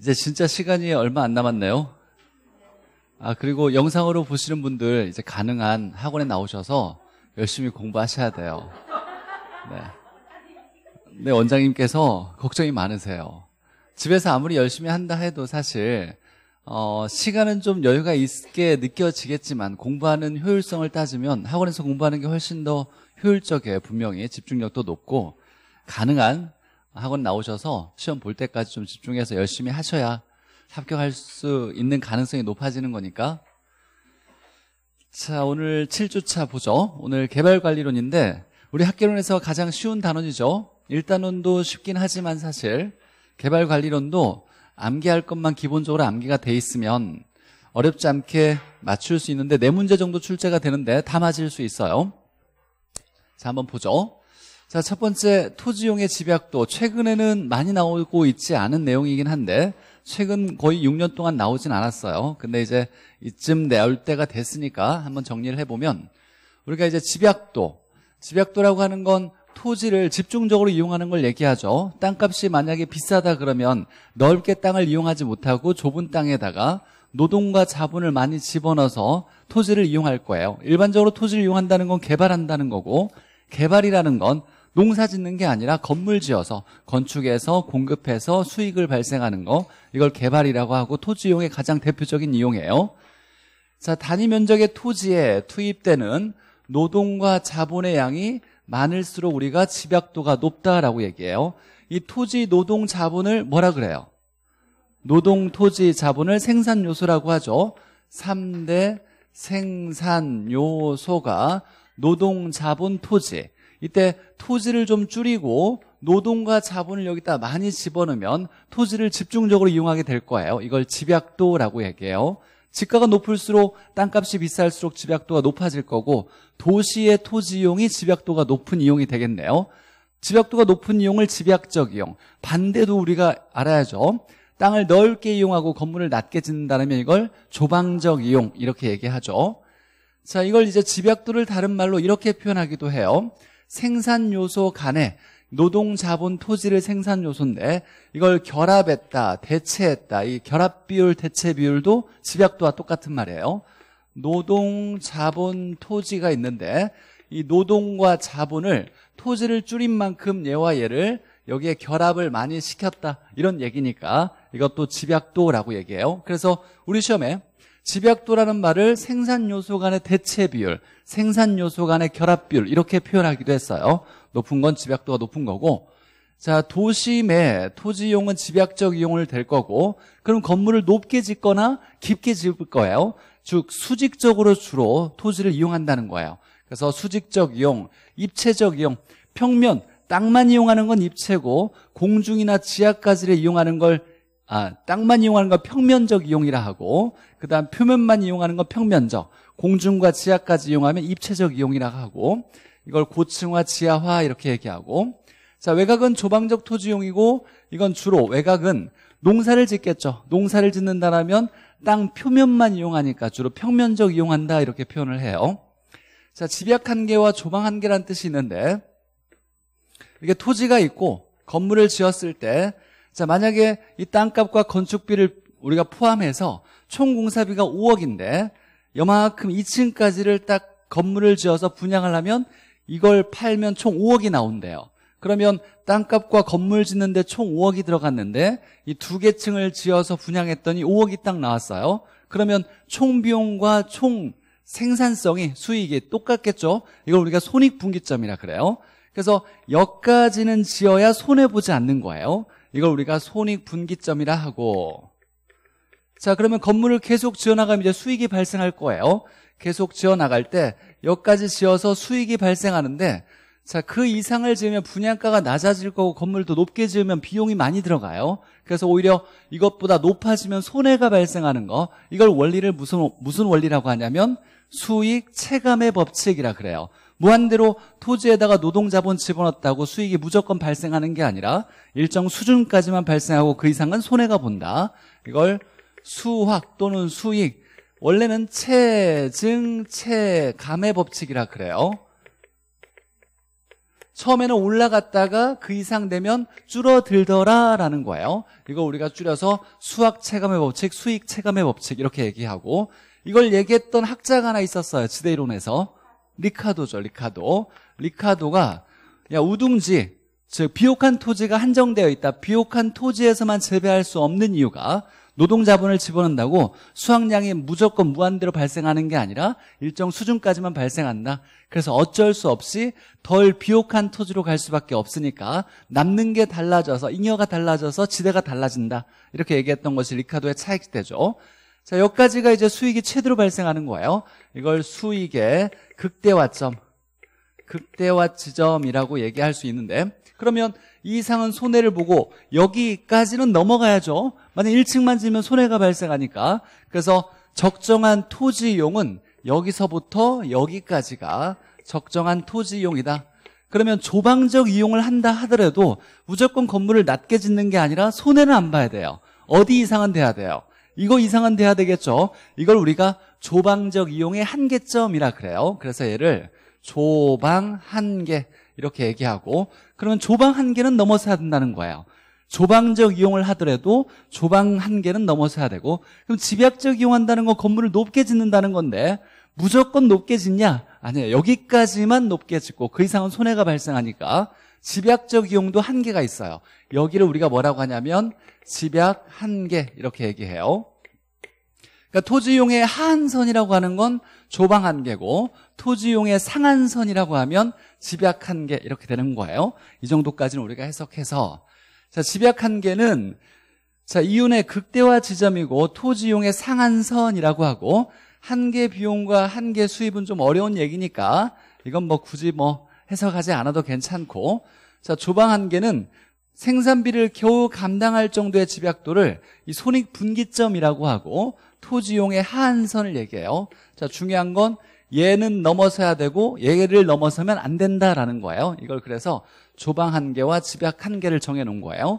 이제 진짜 시간이 얼마 안 남았네요. 아, 그리고 영상으로 보시는 분들 이제 가능한 학원에 나오셔서 열심히 공부하셔야 돼요. 네. 네, 원장님께서 걱정이 많으세요. 집에서 아무리 열심히 한다 해도 사실, 어, 시간은 좀 여유가 있게 느껴지겠지만 공부하는 효율성을 따지면 학원에서 공부하는 게 훨씬 더 효율적이에요. 분명히 집중력도 높고 가능한 학원 나오셔서 시험 볼 때까지 좀 집중해서 열심히 하셔야 합격할 수 있는 가능성이 높아지는 거니까 자 오늘 7주차 보죠 오늘 개발관리론인데 우리 학개론에서 가장 쉬운 단원이죠 1단원도 쉽긴 하지만 사실 개발관리론도 암기할 것만 기본적으로 암기가 돼 있으면 어렵지 않게 맞출 수 있는데 네 문제 정도 출제가 되는데 다 맞을 수 있어요 자 한번 보죠 자, 첫 번째 토지용의 집약도 최근에는 많이 나오고 있지 않은 내용이긴 한데 최근 거의 6년 동안 나오진 않았어요. 근데 이제 이쯤 나올 때가 됐으니까 한번 정리를 해보면 우리가 이제 집약도 집약도라고 하는 건 토지를 집중적으로 이용하는 걸 얘기하죠. 땅값이 만약에 비싸다 그러면 넓게 땅을 이용하지 못하고 좁은 땅에다가 노동과 자본을 많이 집어넣어서 토지를 이용할 거예요. 일반적으로 토지를 이용한다는 건 개발한다는 거고 개발이라는 건 농사 짓는 게 아니라 건물 지어서 건축해서 공급해서 수익을 발생하는 거 이걸 개발이라고 하고 토지 이용의 가장 대표적인 이용이에요. 자, 단위 면적의 토지에 투입되는 노동과 자본의 양이 많을수록 우리가 집약도가 높다라고 얘기해요. 이 토지 노동 자본을 뭐라 그래요? 노동 토지 자본을 생산 요소라고 하죠. 3대 생산 요소가 노동 자본 토지 이때 토지를 좀 줄이고 노동과 자본을 여기다 많이 집어넣으면 토지를 집중적으로 이용하게 될 거예요. 이걸 집약도라고 얘기해요. 집가가 높을수록 땅값이 비쌀수록 집약도가 높아질 거고 도시의 토지 이용이 집약도가 높은 이용이 되겠네요. 집약도가 높은 이용을 집약적 이용 반대도 우리가 알아야죠. 땅을 넓게 이용하고 건물을 낮게 짓는다면 이걸 조방적 이용 이렇게 얘기하죠. 자 이걸 이제 집약도를 다른 말로 이렇게 표현하기도 해요. 생산 요소 간에 노동, 자본, 토지를 생산 요소인데 이걸 결합했다, 대체했다. 이 결합 비율, 대체 비율도 집약도와 똑같은 말이에요. 노동, 자본, 토지가 있는데 이 노동과 자본을 토지를 줄인 만큼 얘와 얘를 여기에 결합을 많이 시켰다. 이런 얘기니까 이것도 집약도라고 얘기해요. 그래서 우리 시험에 집약도라는 말을 생산 요소 간의 대체 비율, 생산 요소 간의 결합 비율 이렇게 표현하기도 했어요. 높은 건 집약도가 높은 거고 자, 도심의 토지 이용은 집약적 이용을 될 거고 그럼 건물을 높게 짓거나 깊게 짓을 거예요. 즉 수직적으로 주로 토지를 이용한다는 거예요. 그래서 수직적 이용, 입체적 이용, 평면, 땅만 이용하는 건 입체고 공중이나 지하까지를 이용하는 걸 아, 땅만 이용하는 건 평면적 이용이라 하고 그다음 표면만 이용하는 건 평면적, 공중과 지하까지 이용하면 입체적 이용이라 하고 이걸 고층화, 지하화 이렇게 얘기하고 자, 외곽은 조방적 토지용이고 이건 주로 외곽은 농사를 짓겠죠. 농사를 짓는다라면 땅 표면만 이용하니까 주로 평면적 이용한다 이렇게 표현을 해요. 자, 집약 한계와 조방 한계란 뜻이 있는데 이게 토지가 있고 건물을 지었을 때 자, 만약에 이 땅값과 건축비를 우리가 포함해서 총 공사비가 5억인데 여만큼 2층까지를 딱 건물을 지어서 분양을 하면 이걸 팔면 총 5억이 나온대요. 그러면 땅값과 건물 짓는데 총 5억이 들어갔는데 이 두 개 층을 지어서 분양했더니 5억이 딱 나왔어요. 그러면 총 비용과 총 생산성이 수익이 똑같겠죠. 이걸 우리가 손익분기점이라 그래요. 그래서 역까지는 지어야 손해보지 않는 거예요. 이걸 우리가 손익분기점이라 하고 자 그러면 건물을 계속 지어나가면 이제 수익이 발생할 거예요 계속 지어나갈 때 여기까지 지어서 수익이 발생하는데 자 그 이상을 지으면 분양가가 낮아질 거고 건물도 높게 지으면 비용이 많이 들어가요 그래서 오히려 이것보다 높아지면 손해가 발생하는 거 이걸 원리를 무슨 무슨 원리라고 하냐면 수익 체감의 법칙이라 그래요 무한대로 토지에다가 노동자본 집어넣었다고 수익이 무조건 발생하는 게 아니라 일정 수준까지만 발생하고 그 이상은 손해가 본다. 이걸 수확 또는 수익 원래는 체증, 체감의 법칙이라 그래요. 처음에는 올라갔다가 그 이상 되면 줄어들더라라는 거예요. 이거 우리가 줄여서 수학 체감의 법칙, 수익 체감의 법칙 이렇게 얘기하고 이걸 얘기했던 학자가 하나 있었어요. 지대이론에서. 리카도죠, 리카도. 리카도가 야 우둥지, 즉 비옥한 토지가 한정되어 있다. 비옥한 토지에서만 재배할 수 없는 이유가 노동자본을 집어넣는다고 수확량이 무조건 무한대로 발생하는 게 아니라 일정 수준까지만 발생한다. 그래서 어쩔 수 없이 덜 비옥한 토지로 갈 수밖에 없으니까 남는 게 달라져서 잉여가 달라져서 지대가 달라진다. 이렇게 얘기했던 것이 리카도의 차익지대죠. 자, 여기까지가 이제 수익이 최대로 발생하는 거예요. 이걸 수익의 극대화점, 극대화 지점이라고 얘기할 수 있는데 그러면 이 이상은 손해를 보고 여기까지는 넘어가야죠. 만약 1층만 지면 손해가 발생하니까 그래서 적정한 토지용은 여기서부터 여기까지가 적정한 토지용이다. 그러면 조방적 이용을 한다 하더라도 무조건 건물을 낮게 짓는 게 아니라 손해는 안 봐야 돼요. 어디 이상은 돼야 돼요. 이거 이상은 돼야 되겠죠. 이걸 우리가 조방적 이용의 한계점이라 그래요. 그래서 얘를 조방 한계 이렇게 얘기하고 그러면 조방 한계는 넘어서야 된다는 거예요. 조방적 이용을 하더라도 조방 한계는 넘어서야 되고 그럼 집약적 이용한다는 건 건물을 높게 짓는다는 건데 무조건 높게 짓냐? 아니에요. 여기까지만 높게 짓고 그 이상은 손해가 발생하니까 집약적 이용도 한계가 있어요. 여기를 우리가 뭐라고 하냐면 집약 한계 이렇게 얘기해요. 그러니까 토지용의 하한선이라고 하는 건 조방 한계고 토지용의 상한선이라고 하면 집약 한계 이렇게 되는 거예요. 이 정도까지는 우리가 해석해서 자 집약 한계는 자 이윤의 극대화 지점이고 토지용의 상한선이라고 하고 한계 비용과 한계 수입은 좀 어려운 얘기니까 이건 뭐 굳이 뭐 해석하지 않아도 괜찮고 자 조방 한계는 생산비를 겨우 감당할 정도의 집약도를 이 손익분기점이라고 하고 토지용의 하한선을 얘기해요. 자, 중요한 건 얘는 넘어서야 되고 얘를 넘어서면 안 된다라는 거예요. 이걸 그래서 조방 한계와 집약 한계를 정해놓은 거예요.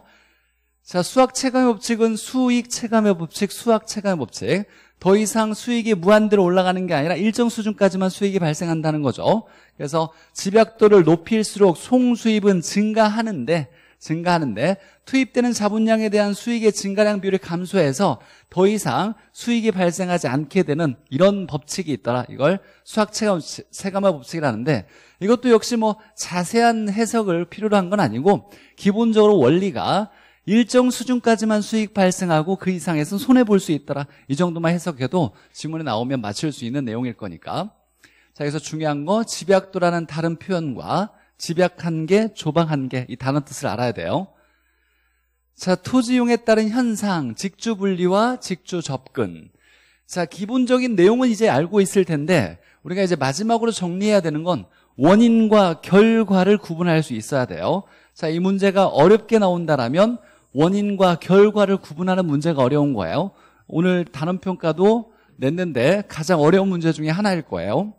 자, 수학 체감의 법칙은 수익 체감의 법칙, 수학 체감의 법칙. 더 이상 수익이 무한대로 올라가는 게 아니라 일정 수준까지만 수익이 발생한다는 거죠. 그래서 집약도를 높일수록 송수입은 증가하는데 증가하는데 투입되는 자본량에 대한 수익의 증가량 비율을 감소해서 더 이상 수익이 발생하지 않게 되는 이런 법칙이 있더라. 이걸 수학 체감, 체감화 법칙이라는데 이것도 역시 뭐 자세한 해석을 필요로 한 건 아니고 기본적으로 원리가 일정 수준까지만 수익 발생하고 그이상에서 손해볼 수 있더라. 이 정도만 해석해도 지문에 나오면 맞출 수 있는 내용일 거니까. 자, 그래서 중요한 거 집약도라는 다른 표현과 집약한 게, 조방한 게, 이 단어 뜻을 알아야 돼요. 자, 토지용에 따른 현상, 직주 분리와 직주 접근. 자, 기본적인 내용은 이제 알고 있을 텐데 우리가 이제 마지막으로 정리해야 되는 건 원인과 결과를 구분할 수 있어야 돼요. 자, 이 문제가 어렵게 나온다라면 원인과 결과를 구분하는 문제가 어려운 거예요. 오늘 단원평가도 냈는데 가장 어려운 문제 중에 하나일 거예요.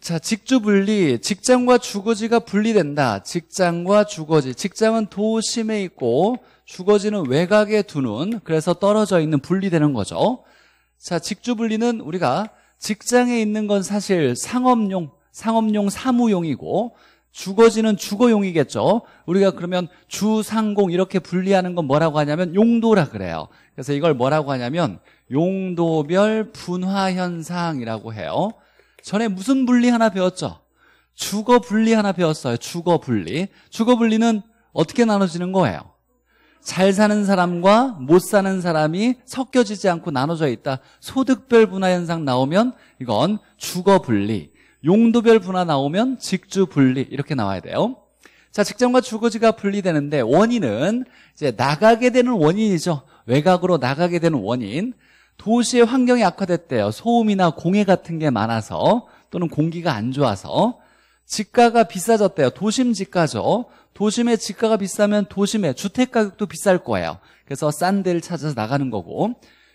자, 직주 분리, 직장과 주거지가 분리된다. 직장과 주거지. 직장은 도심에 있고 주거지는 외곽에 두는 그래서 떨어져 있는 분리되는 거죠. 자, 직주 분리는 우리가 직장에 있는 건 사실 상업용, 상업용 사무용이고 주거지는 주거용이겠죠. 우리가 그러면 주상공 이렇게 분리하는 건 뭐라고 하냐면 용도라 그래요. 그래서 이걸 뭐라고 하냐면 용도별 분화 현상이라고 해요. 전에 무슨 분리 하나 배웠죠? 주거 분리 하나 배웠어요. 주거 분리. 주거 분리는 어떻게 나눠지는 거예요? 잘 사는 사람과 못 사는 사람이 섞여지지 않고 나눠져 있다. 소득별 분화 현상 나오면 이건 주거 분리, 용도별 분화 나오면 직주 분리 이렇게 나와야 돼요. 자, 직장과 주거지가 분리되는데 원인은 이제 나가게 되는 원인이죠. 외곽으로 나가게 되는 원인. 도시의 환경이 악화됐대요. 소음이나 공해 같은 게 많아서 또는 공기가 안 좋아서 집가가 비싸졌대요. 도심 집가죠. 도심의 집가가 비싸면 도심의 주택 가격도 비쌀 거예요. 그래서 싼 데를 찾아서 나가는 거고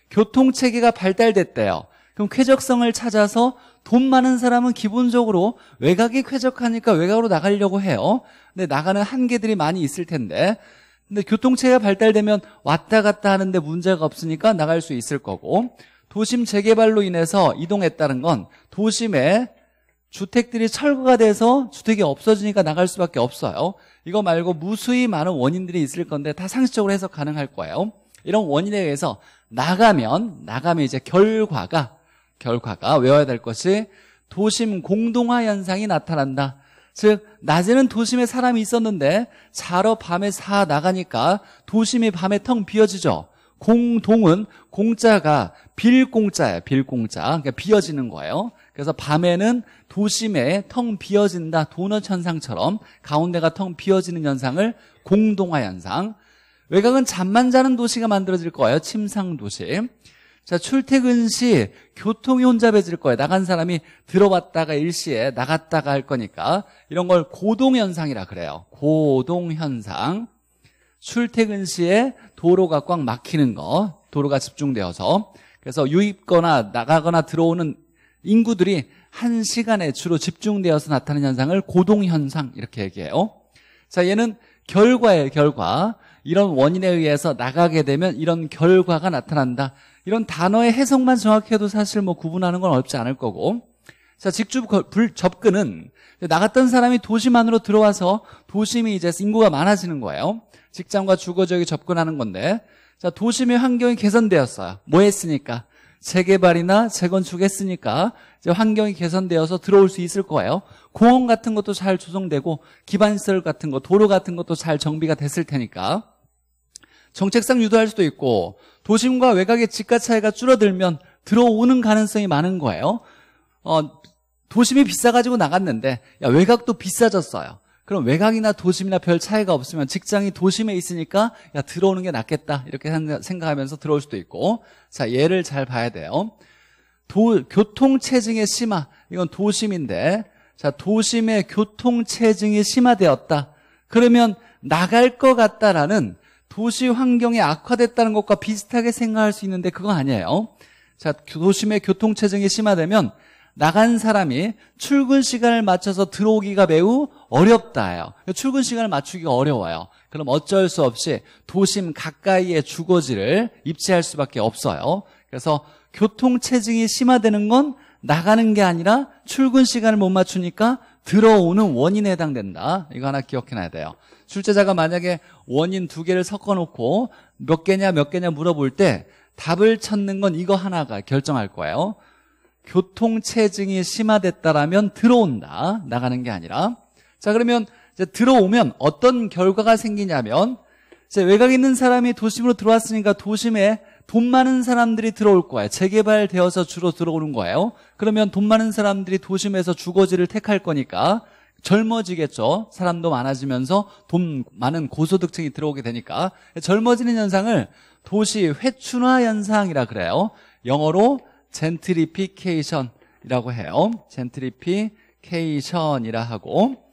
교통 체계가 발달됐대요. 그럼 쾌적성을 찾아서 돈 많은 사람은 기본적으로 외곽이 쾌적하니까 외곽으로 나가려고 해요. 근데 나가는 한계들이 많이 있을 텐데 근데 교통체가 계 발달되면 왔다 갔다 하는데 문제가 없으니까 나갈 수 있을 거고 도심 재개발로 인해서 이동했다는 건 도심에 주택들이 철거가 돼서 주택이 없어지니까 나갈 수밖에 없어요 이거 말고 무수히 많은 원인들이 있을 건데 다 상식적으로 해석 가능할 거예요 이런 원인에 의해서 나가면 나가면 이제 결과가 결과가 외워야 될 것이 도심 공동화 현상이 나타난다 즉 낮에는 도심에 사람이 있었는데 자러 밤에 사 나가니까 도심이 밤에 텅 비어지죠. 공동은 공짜가 빌공짜예요. 빌공짜. 그러니까 비어지는 거예요. 그래서 밤에는 도심에 텅 비어진다. 도넛 현상처럼 가운데가 텅 비어지는 현상을 공동화 현상. 외곽은 잠만 자는 도시가 만들어질 거예요. 침상 도시. 자, 출퇴근 시 교통이 혼잡해질 거예요. 나간 사람이 들어왔다가 일시에 나갔다가 할 거니까 이런 걸 고동현상이라 그래요. 고동현상. 출퇴근 시에 도로가 꽉 막히는 거, 도로가 집중되어서 그래서 유입거나 나가거나 들어오는 인구들이 한 시간에 주로 집중되어서 나타나는 현상을 고동현상 이렇게 얘기해요. 자, 얘는 결과의 결과. 이런 원인에 의해서 나가게 되면 이런 결과가 나타난다. 이런 단어의 해석만 정확해도 사실 뭐 구분하는 건 어렵지 않을 거고. 자, 직주 불 접근은 나갔던 사람이 도심 안으로 들어와서 도심이 이제 인구가 많아지는 거예요. 직장과 주거 지역이 접근하는 건데. 자, 도심의 환경이 개선되었어요. 뭐 했으니까? 재개발이나 재건축했으니까 이제 환경이 개선되어서 들어올 수 있을 거예요. 공원 같은 것도 잘 조성되고 기반시설 같은 거, 도로 같은 것도 잘 정비가 됐을 테니까. 정책상 유도할 수도 있고 도심과 외곽의 집가 차이가 줄어들면 들어오는 가능성이 많은 거예요. 어, 도심이 비싸가지고 나갔는데 야, 외곽도 비싸졌어요. 그럼 외곽이나 도심이나 별 차이가 없으면 직장이 도심에 있으니까 야 들어오는 게 낫겠다 이렇게 생각하면서 들어올 수도 있고 자 얘를 잘 봐야 돼요 도, 교통체증의 심화 이건 도심인데 자 도심의 교통체증이 심화되었다 그러면 나갈 것 같다라는 도시 환경이 악화됐다는 것과 비슷하게 생각할 수 있는데 그건 아니에요. 자, 도심의 교통체증이 심화되면 나간 사람이 출근 시간을 맞춰서 들어오기가 매우 어렵다예요. 출근 시간을 맞추기가 어려워요. 그럼 어쩔 수 없이 도심 가까이의 주거지를 입지할 수밖에 없어요. 그래서 교통체증이 심화되는 건 나가는 게 아니라 출근 시간을 못 맞추니까 들어오는 원인에 해당된다. 이거 하나 기억해놔야 돼요. 출제자가 만약에 원인 두 개를 섞어놓고 몇 개냐 몇 개냐 물어볼 때 답을 찾는 건 이거 하나가 결정할 거예요. 교통체증이 심화됐다라면 들어온다. 나가는 게 아니라. 자, 그러면 이제 들어오면 어떤 결과가 생기냐면 이제 외곽에 있는 사람이 도심으로 들어왔으니까 도심에 돈 많은 사람들이 들어올 거예요. 재개발되어서 주로 들어오는 거예요. 그러면 돈 많은 사람들이 도심에서 주거지를 택할 거니까 젊어지겠죠. 사람도 많아지면서 돈 많은 고소득층이 들어오게 되니까 젊어지는 현상을 도시 회춘화 현상이라 그래요. 영어로 젠트리피케이션이라고 해요. 젠트리피케이션이라 하고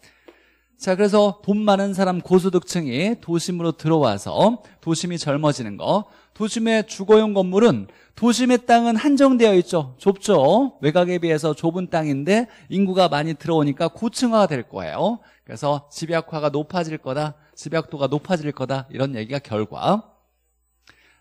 자, 그래서 돈 많은 사람 고소득층이 도심으로 들어와서 도심이 젊어지는 거. 도심의 주거용 건물은 도심의 땅은 한정되어 있죠. 좁죠. 외곽에 비해서 좁은 땅인데 인구가 많이 들어오니까 고층화가 될 거예요. 그래서 집약화가 높아질 거다. 집약도가 높아질 거다. 이런 얘기가 결과.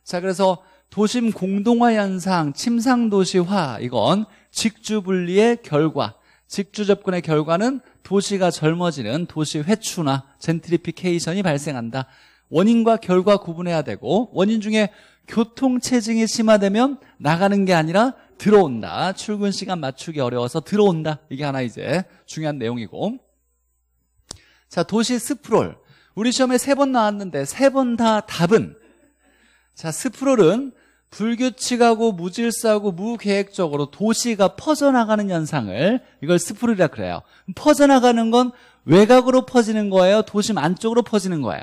자, 그래서 도심 공동화 현상, 침상도시화 이건 직주 분리의 결과. 직주 접근의 결과는 도시가 젊어지는 도시 회추나 젠트리피케이션이 발생한다. 원인과 결과 구분해야 되고 원인 중에 교통체증이 심화되면 나가는 게 아니라 들어온다. 출근 시간 맞추기 어려워서 들어온다. 이게 하나 이제 중요한 내용이고 자 도시 스프롤 우리 시험에 세 번 나왔는데 세 번 다 답은 자 스프롤은 불규칙하고 무질서하고 무계획적으로 도시가 퍼져나가는 현상을 이걸 스프리라 그래요. 퍼져나가는 건 외곽으로 퍼지는 거예요? 도심 안쪽으로 퍼지는 거예요?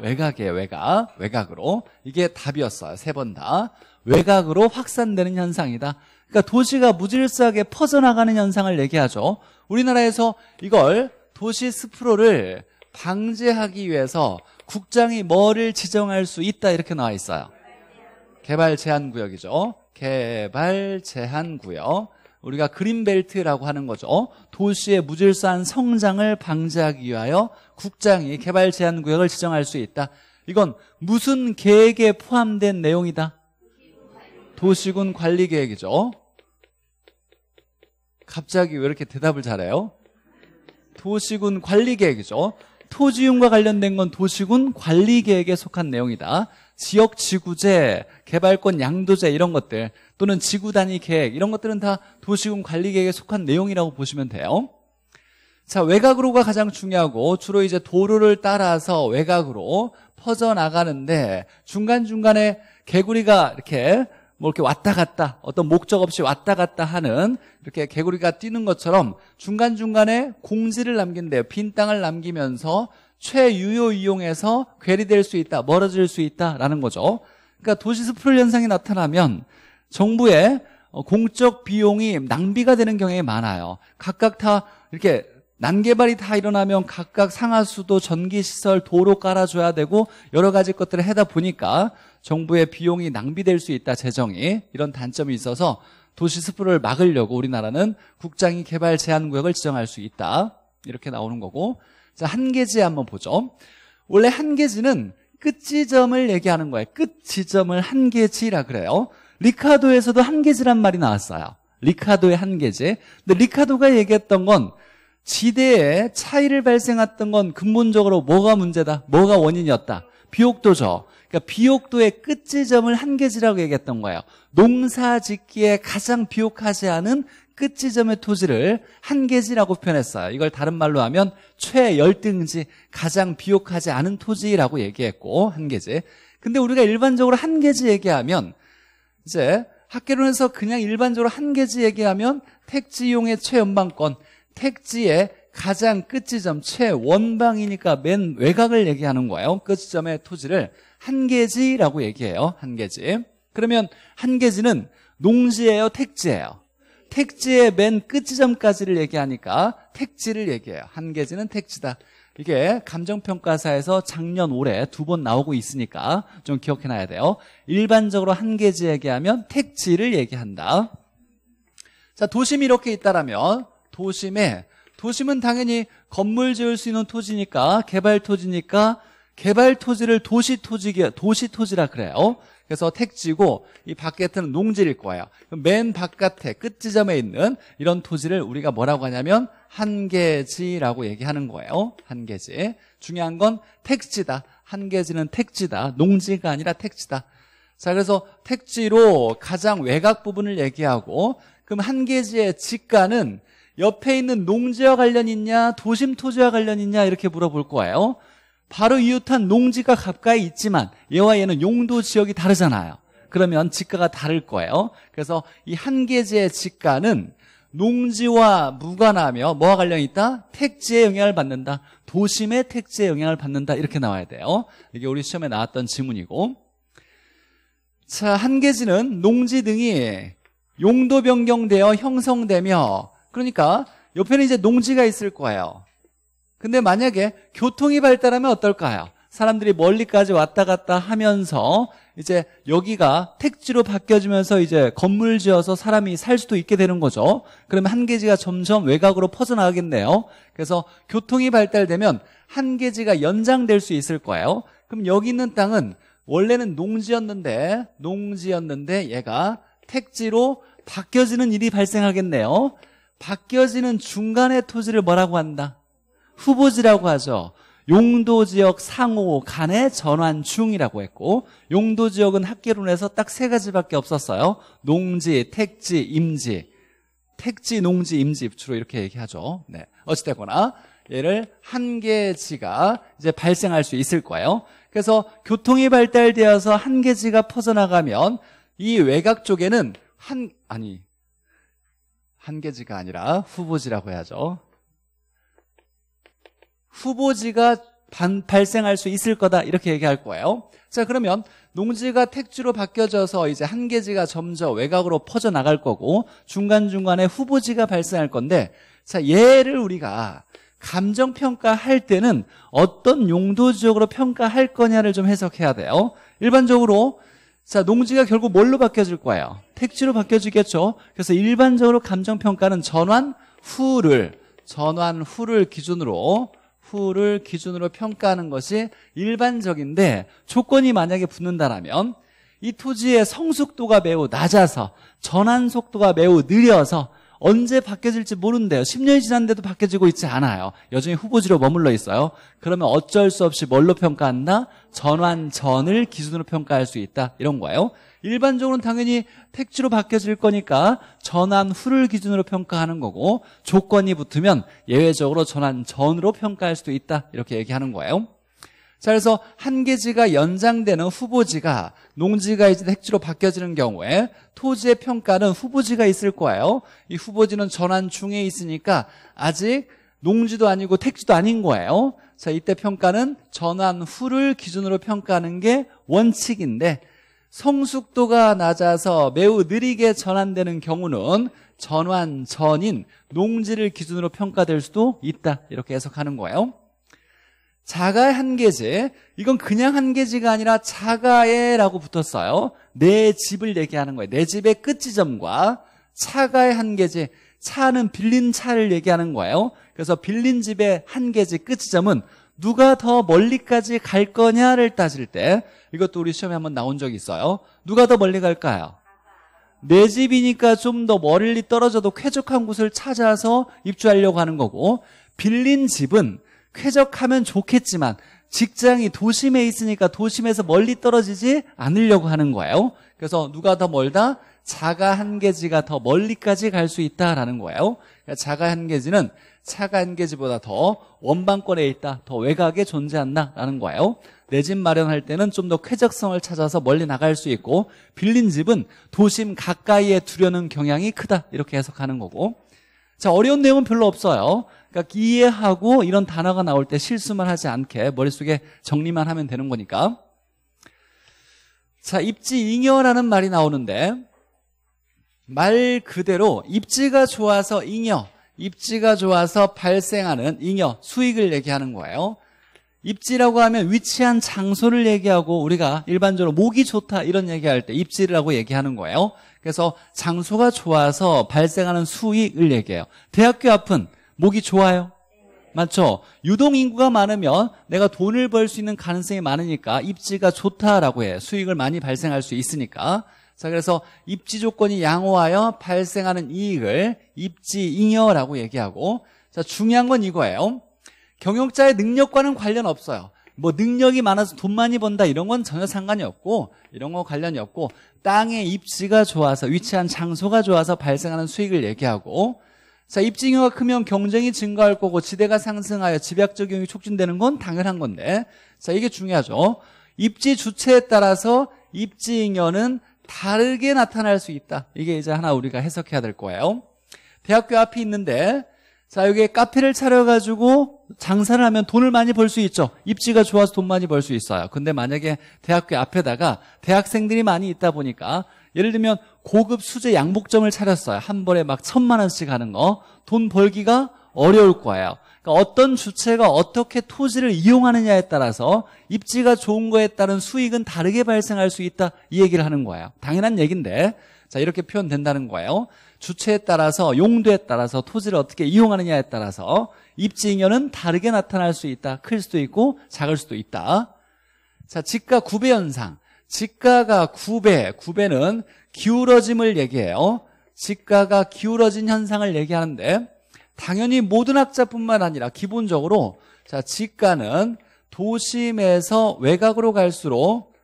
외곽이에요, 외곽. 외곽으로. 이게 답이었어요, 세 번 다. 외곽으로 확산되는 현상이다. 그러니까 도시가 무질서하게 퍼져나가는 현상을 얘기하죠. 우리나라에서 이걸 도시 스프로를 방지하기 위해서 국장이 뭐를 지정할 수 있다 이렇게 나와 있어요. 개발 제한 구역이죠. 개발 제한 구역. 우리가 그린벨트라고 하는 거죠. 도시의 무질서한 성장을 방지하기 위하여 국장이 개발 제한 구역을 지정할 수 있다. 이건 무슨 계획에 포함된 내용이다? 도시군 관리 계획이죠. 갑자기 왜 이렇게 대답을 잘해요? 도시군 관리 계획이죠. 토지용과 관련된 건 도시군 관리 계획에 속한 내용이다. 지역 지구제, 개발권 양도제 이런 것들 또는 지구 단위 계획 이런 것들은 다 도시군 관리 계획에 속한 내용이라고 보시면 돼요. 자, 외곽으로가 가장 중요하고 주로 이제 도로를 따라서 외곽으로 퍼져 나가는데 중간중간에 개구리가 이렇게 뭐 이렇게 왔다 갔다 어떤 목적 없이 왔다 갔다 하는 이렇게 개구리가 뛰는 것처럼 중간중간에 공지를 남긴대요. 빈 땅을 남기면서 최유효 이용해서 괴리될 수 있다, 멀어질 수 있다라는 거죠. 그러니까 도시 스프롤 현상이 나타나면 정부의 어, 공적 비용이 낭비가 되는 경향이 많아요. 각각 다 이렇게 난개발이 다 일어나면 각각 상하수도, 전기시설, 도로 깔아줘야 되고 여러 가지 것들을 하다 보니까 정부의 비용이 낭비될 수 있다, 재정이. 이런 단점이 있어서 도시 스프롤을 막으려고 우리나라는 국장이 개발 제한구역을 지정할 수 있다. 이렇게 나오는 거고 자, 한계지 한번 보죠. 원래 한계지는 끝지점을 얘기하는 거예요. 끝지점을 한계지라 그래요. 리카도에서도 한계지란 말이 나왔어요. 리카도의 한계지. 근데 리카도가 얘기했던 건 지대에 차이를 발생했던 건 근본적으로 뭐가 문제다? 뭐가 원인이었다? 비옥도죠. 그러니까 비옥도의 끝지점을 한계지라고 얘기했던 거예요. 농사 짓기에 가장 비옥하지 않은 끝지점의 토지를 한계지라고 표현했어요. 이걸 다른 말로 하면 최열등지 가장 비옥하지 않은 토지라고 얘기했고 한계지. 근데 우리가 일반적으로 한계지 얘기하면 이제 학계론에서 그냥 일반적으로 한계지 얘기하면 택지용의 최연방권, 택지의 가장 끝지점 최원방이니까 맨 외곽을 얘기하는 거예요. 끝지점의 토지를 한계지라고 얘기해요. 한계지. 그러면 한계지는 농지예요, 택지예요? 택지의 맨 끝지점까지를 얘기하니까 택지를 얘기해요. 한계지는 택지다. 이게 감정평가사에서 작년 올해 두 번 나오고 있으니까 좀 기억해놔야 돼요. 일반적으로 한계지 얘기하면 택지를 얘기한다. 자, 도심이 이렇게 있다라면 도심에 도심은 당연히 건물 지을 수 있는 토지니까 개발 토지니까 개발 토지를 도시 토지 도시 토지라 그래요. 그래서 택지고 이 바깥은 농지일 거예요. 맨 바깥에 끝지점에 있는 이런 토지를 우리가 뭐라고 하냐면 한계지라고 얘기하는 거예요. 한계지. 중요한 건 택지다. 한계지는 택지다. 농지가 아니라 택지다. 자, 그래서 택지로 가장 외곽 부분을 얘기하고 그럼 한계지의 직가는 옆에 있는 농지와 관련 있냐 도심 토지와 관련 있냐 이렇게 물어볼 거예요 바로 이웃한 농지가 가까이 있지만 얘와 얘는 용도 지역이 다르잖아요. 그러면 직가가 다를 거예요. 그래서 이 한계제의 직가는 농지와 무관하며 뭐와 관련이 있다? 택지에 영향을 받는다. 도심의 택지에 영향을 받는다. 이렇게 나와야 돼요. 이게 우리 시험에 나왔던 지문이고. 자, 한계지는 농지 등이 용도 변경되어 형성되며 그러니까 옆에는 이제 농지가 있을 거예요. 근데 만약에 교통이 발달하면 어떨까요? 사람들이 멀리까지 왔다 갔다 하면서 이제 여기가 택지로 바뀌어지면서 이제 건물 지어서 사람이 살 수도 있게 되는 거죠. 그러면 한계지가 점점 외곽으로 퍼져나가겠네요. 그래서 교통이 발달되면 한계지가 연장될 수 있을 거예요. 그럼 여기 있는 땅은 원래는 농지였는데 농지였는데 얘가 택지로 바뀌어지는 일이 발생하겠네요. 바뀌어지는 중간의 토지를 뭐라고 한다? 후보지라고 하죠. 용도 지역 상호 간의 전환 중이라고 했고 용도 지역은 학계론에서 딱 세 가지밖에 없었어요. 농지, 택지, 임지. 택지, 농지, 임지 주로 이렇게 얘기하죠. 네. 어찌되거나 얘를 한계 지가 이제 발생할 수 있을 거예요. 그래서 교통이 발달되어서 한계지가 퍼져나가면 이 외곽 쪽에는 한 아니 한계지가 아니라 후보지라고 해야죠. 후보지가 반, 발생할 수 있을 거다 이렇게 얘기할 거예요. 자 그러면 농지가 택지로 바뀌어져서 이제 한계지가 점점 외곽으로 퍼져 나갈 거고 중간중간에 후보지가 발생할 건데 자 얘를 우리가 감정 평가할 때는 어떤 용도 지역으로 평가할 거냐를 좀 해석해야 돼요. 일반적으로 자 농지가 결국 뭘로 바뀌어질 거예요? 택지로 바뀌어지겠죠. 그래서 일반적으로 감정 평가는 전환 후를 전환 후를 기준으로 후를 기준으로 평가하는 것이 일반적인데 조건이 만약에 붙는다라면 이 토지의 성숙도가 매우 낮아서 전환 속도가 매우 느려서 언제 바뀌어질지 모른대요. 10년이 지났는데도 바뀌어지고 있지 않아요. 여전히 후보지로 머물러 있어요. 그러면 어쩔 수 없이 뭘로 평가한다? 전환전을 기준으로 평가할 수 있다. 이런 거예요. 일반적으로는 당연히 택지로 바뀌어질 거니까 전환 후를 기준으로 평가하는 거고 조건이 붙으면 예외적으로 전환 전으로 평가할 수도 있다 이렇게 얘기하는 거예요 자 그래서 한계지가 연장되는 후보지가 농지가 이제 택지로 바뀌어지는 경우에 토지의 평가는 후보지가 있을 거예요 이 후보지는 전환 중에 있으니까 아직 농지도 아니고 택지도 아닌 거예요 자 이때 평가는 전환 후를 기준으로 평가하는 게 원칙인데 성숙도가 낮아서 매우 느리게 전환되는 경우는 전환 전인 농지를 기준으로 평가될 수도 있다 이렇게 해석하는 거예요 자가 한계제 이건 그냥 한계지가 아니라 자가에라고 붙었어요 내 집을 얘기하는 거예요 내 집의 끝지점과 차가의 한계제 차는 빌린 차를 얘기하는 거예요 그래서 빌린 집의 한계지 끝지점은 누가 더 멀리까지 갈 거냐를 따질 때 이것도 우리 시험에 한번 나온 적이 있어요. 누가 더 멀리 갈까요? 내 집이니까 좀 더 멀리 떨어져도 쾌적한 곳을 찾아서 입주하려고 하는 거고 빌린 집은 쾌적하면 좋겠지만 직장이 도심에 있으니까 도심에서 멀리 떨어지지 않으려고 하는 거예요. 그래서 누가 더 멀다? 자가 한계지가 더 멀리까지 갈 수 있다라는 거예요. 그러니까 자가 한계지는 차가 한 개지보다 더 원방권에 있다, 더 외곽에 존재한다라는 거예요. 내 집 마련할 때는 좀 더 쾌적성을 찾아서 멀리 나갈 수 있고 빌린 집은 도심 가까이에 두려는 경향이 크다 이렇게 해석하는 거고 자 어려운 내용은 별로 없어요. 그러니까 이해하고 이런 단어가 나올 때 실수만 하지 않게 머릿속에 정리만 하면 되는 거니까 자 입지잉여라는 말이 나오는데 말 그대로 입지가 좋아서 잉여 입지가 좋아서 발생하는 잉여 수익을 얘기하는 거예요. 입지라고 하면 위치한 장소를 얘기하고 우리가 일반적으로 목이 좋다 이런 얘기할 때 입지라고 얘기하는 거예요. 그래서 장소가 좋아서 발생하는 수익을 얘기해요. 대학교 앞은 목이 좋아요. 맞죠? 유동 인구가 많으면 내가 돈을 벌 수 있는 가능성이 많으니까 입지가 좋다라고 해. 수익을 많이 발생할 수 있으니까. 자, 그래서 입지 조건이 양호하여 발생하는 이익을 입지잉여라고 얘기하고 자, 중요한 건 이거예요. 경영자의 능력과는 관련 없어요. 뭐 능력이 많아서 돈 많이 번다 이런 건 전혀 상관이 없고 이런 거 관련이 없고 땅의 입지가 좋아서 위치한 장소가 좋아서 발생하는 수익을 얘기하고 자 입지잉여가 크면 경쟁이 증가할 거고 지대가 상승하여 집약적 용이 촉진되는 건 당연한 건데 자 이게 중요하죠 입지 주체에 따라서 입지잉여는 다르게 나타날 수 있다. 이게 이제 하나 우리가 해석해야 될 거예요. 대학교 앞이 있는데 자 여기에 카페를 차려가지고 장사를 하면 돈을 많이 벌 수 있죠. 입지가 좋아서 돈 많이 벌 수 있어요. 근데 만약에 대학교 앞에다가 대학생들이 많이 있다 보니까 예를 들면 고급 수제 양복점을 차렸어요. 한 벌에 막 천만 원씩 하는 거. 돈 벌기가 어려울 거예요. 그러니까 어떤 주체가 어떻게 토지를 이용하느냐에 따라서 입지가 좋은 거에 따른 수익은 다르게 발생할 수 있다 이 얘기를 하는 거예요 당연한 얘기인데 자 이렇게 표현된다는 거예요 주체에 따라서 용도에 따라서 토지를 어떻게 이용하느냐에 따라서 입지 인연은 다르게 나타날 수 있다 클 수도 있고 작을 수도 있다 자직가 구배 현상 직가가 구배 구배는 기울어짐을 얘기해요 직가가 기울어진 현상을 얘기하는데 당연히 모든 학자뿐만 아니라 기본적으로 자직가는 도심에서 외곽으로 갈수록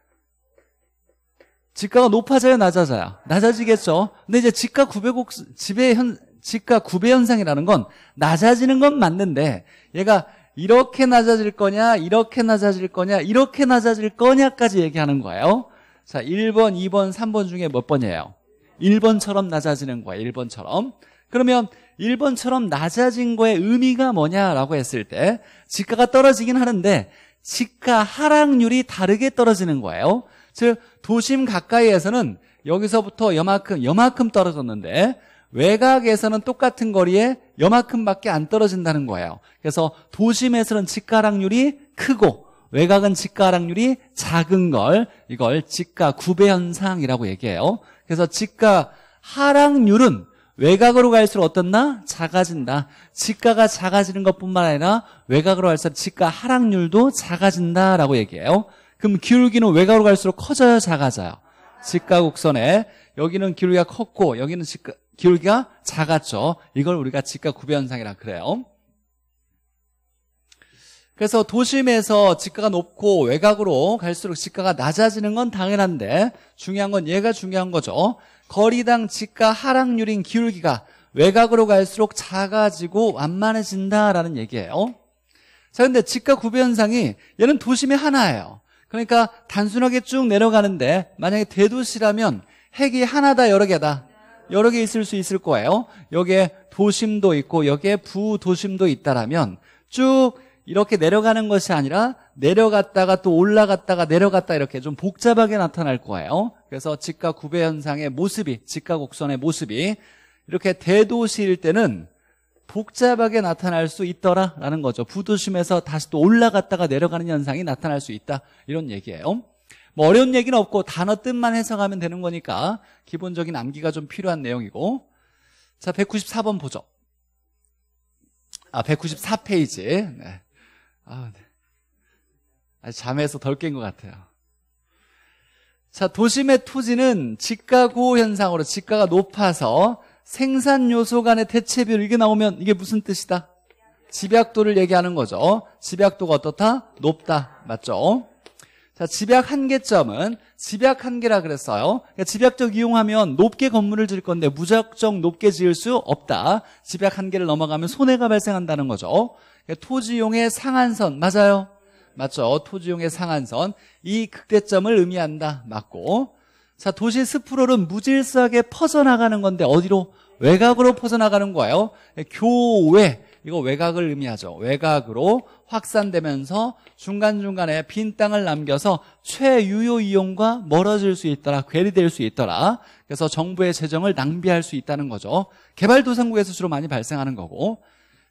직가가높아져야 낮아져요? 낮아지겠죠. 근데 이제 직가 구배곡 집의 현직가 구배 현상이라는 건 낮아지는 건 맞는데 얘가 이렇게 낮아질 거냐, 이렇게 낮아질 거냐, 이렇게 낮아질 거냐까지 얘기하는 거예요. 자, 1번, 2번, 3번 중에 몇 번이에요? 1번처럼 낮아지는 거야, 1번처럼. 그러면 1번처럼 낮아진 거의 의미가 뭐냐라고 했을 때 지가가 떨어지긴 하는데 지가 하락률이 다르게 떨어지는 거예요. 즉 도심 가까이에서는 여기서부터 여만큼 여만큼 떨어졌는데 외곽에서는 똑같은 거리에 여만큼밖에 안 떨어진다는 거예요. 그래서 도심에서는 지가하락률이 크고 외곽은 지가하락률이 작은 걸 이걸 지가 구배 현상이라고 얘기해요. 그래서 지가 하락률은 외곽으로 갈수록 어떻나? 작아진다. 지가가 작아지는 것뿐만 아니라 외곽으로 갈수록 지가 하락률도 작아진다라고 얘기해요. 그럼 기울기는 외곽으로 갈수록 커져요, 작아져요? 지가 곡선에 여기는 기울기가 컸고 여기는 지가, 기울기가 작았죠. 이걸 우리가 지가 구현상이라 그래요. 그래서 도심에서 지가가 높고 외곽으로 갈수록 지가가 낮아지는 건 당연한데 중요한 건 얘가 중요한 거죠. 거리당 지가 하락률인 기울기가 외곽으로 갈수록 작아지고 완만해진다라는 얘기예요. 자, 근데 지가구변상이 얘는 도심의 하나예요. 그러니까 단순하게 쭉 내려가는데 만약에 대도시라면 핵이 하나다 여러 개다. 여러 개 있을 수 있을 거예요. 여기에 도심도 있고 여기에 부도심도 있다라면 쭉 이렇게 내려가는 것이 아니라 내려갔다가 또 올라갔다가 내려갔다 이렇게 좀 복잡하게 나타날 거예요. 그래서 직가 구배 현상의 모습이 직가 곡선의 모습이 이렇게 대도시일 때는 복잡하게 나타날 수 있더라라는 거죠. 부도심에서 다시 또 올라갔다가 내려가는 현상이 나타날 수 있다. 이런 얘기예요. 뭐 어려운 얘기는 없고 단어 뜻만 해석하면 되는 거니까 기본적인 암기가 좀 필요한 내용이고 자 194번 보죠. 아 194페이지. 네. 아, 네. 아, 잠에서 덜 깬 것 같아요. 자, 도심의 토지는 지가 고호 현상으로 지가가 높아서 생산 요소 간의 대체 비율 이게 나오면 이게 무슨 뜻이다? 집약도를 얘기하는 거죠. 집약도가 어떻다? 높다. 맞죠? 자, 집약 한계점은 집약 한계라 그랬어요. 그러니까 집약적 이용하면 높게 건물을 지을 건데 무작정 높게 지을 수 없다. 집약 한계를 넘어가면 손해가 발생한다는 거죠. 토지용의 상한선 맞아요? 맞죠. 토지용의 상한선. 이 극대점을 의미한다. 맞고. 자, 도시 스프롤은 무질서하게 퍼져나가는 건데 어디로? 외곽으로 퍼져나가는 거예요. 교외. 이거 외곽을 의미하죠. 외곽으로 확산되면서 중간중간에 빈 땅을 남겨서 최유효 이용과 멀어질 수 있더라. 괴리될 수 있더라. 그래서 정부의 재정을 낭비할 수 있다는 거죠. 개발도상국에서 주로 많이 발생하는 거고.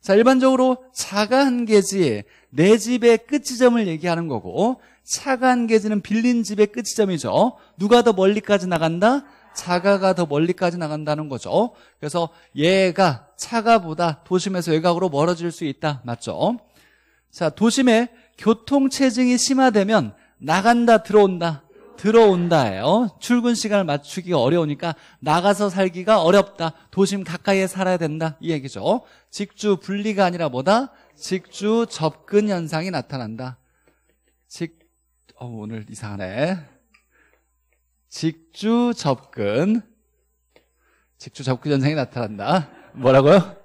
자, 일반적으로 자가한개지내 네 집의 끝지점을 얘기하는 거고 차가 한 개지는 빌린 집의 끝지점이죠. 누가 더 멀리까지 나간다? 자가가더 멀리까지 나간다는 거죠. 그래서 얘가 차가보다 도심에서 외곽으로 멀어질 수 있다. 맞죠? 자, 도심에 교통체증이 심화되면 나간다, 들어온다. 들어온다예요. 출근 시간을 맞추기가 어려우니까 나가서 살기가 어렵다. 도심 가까이에 살아야 된다. 이 얘기죠. 직주 분리가 아니라 뭐다? 직주 접근 현상이 나타난다. 직, 어, 오늘 이상하네. 직주 접근. 직주 접근 현상이 나타난다. 뭐라고요?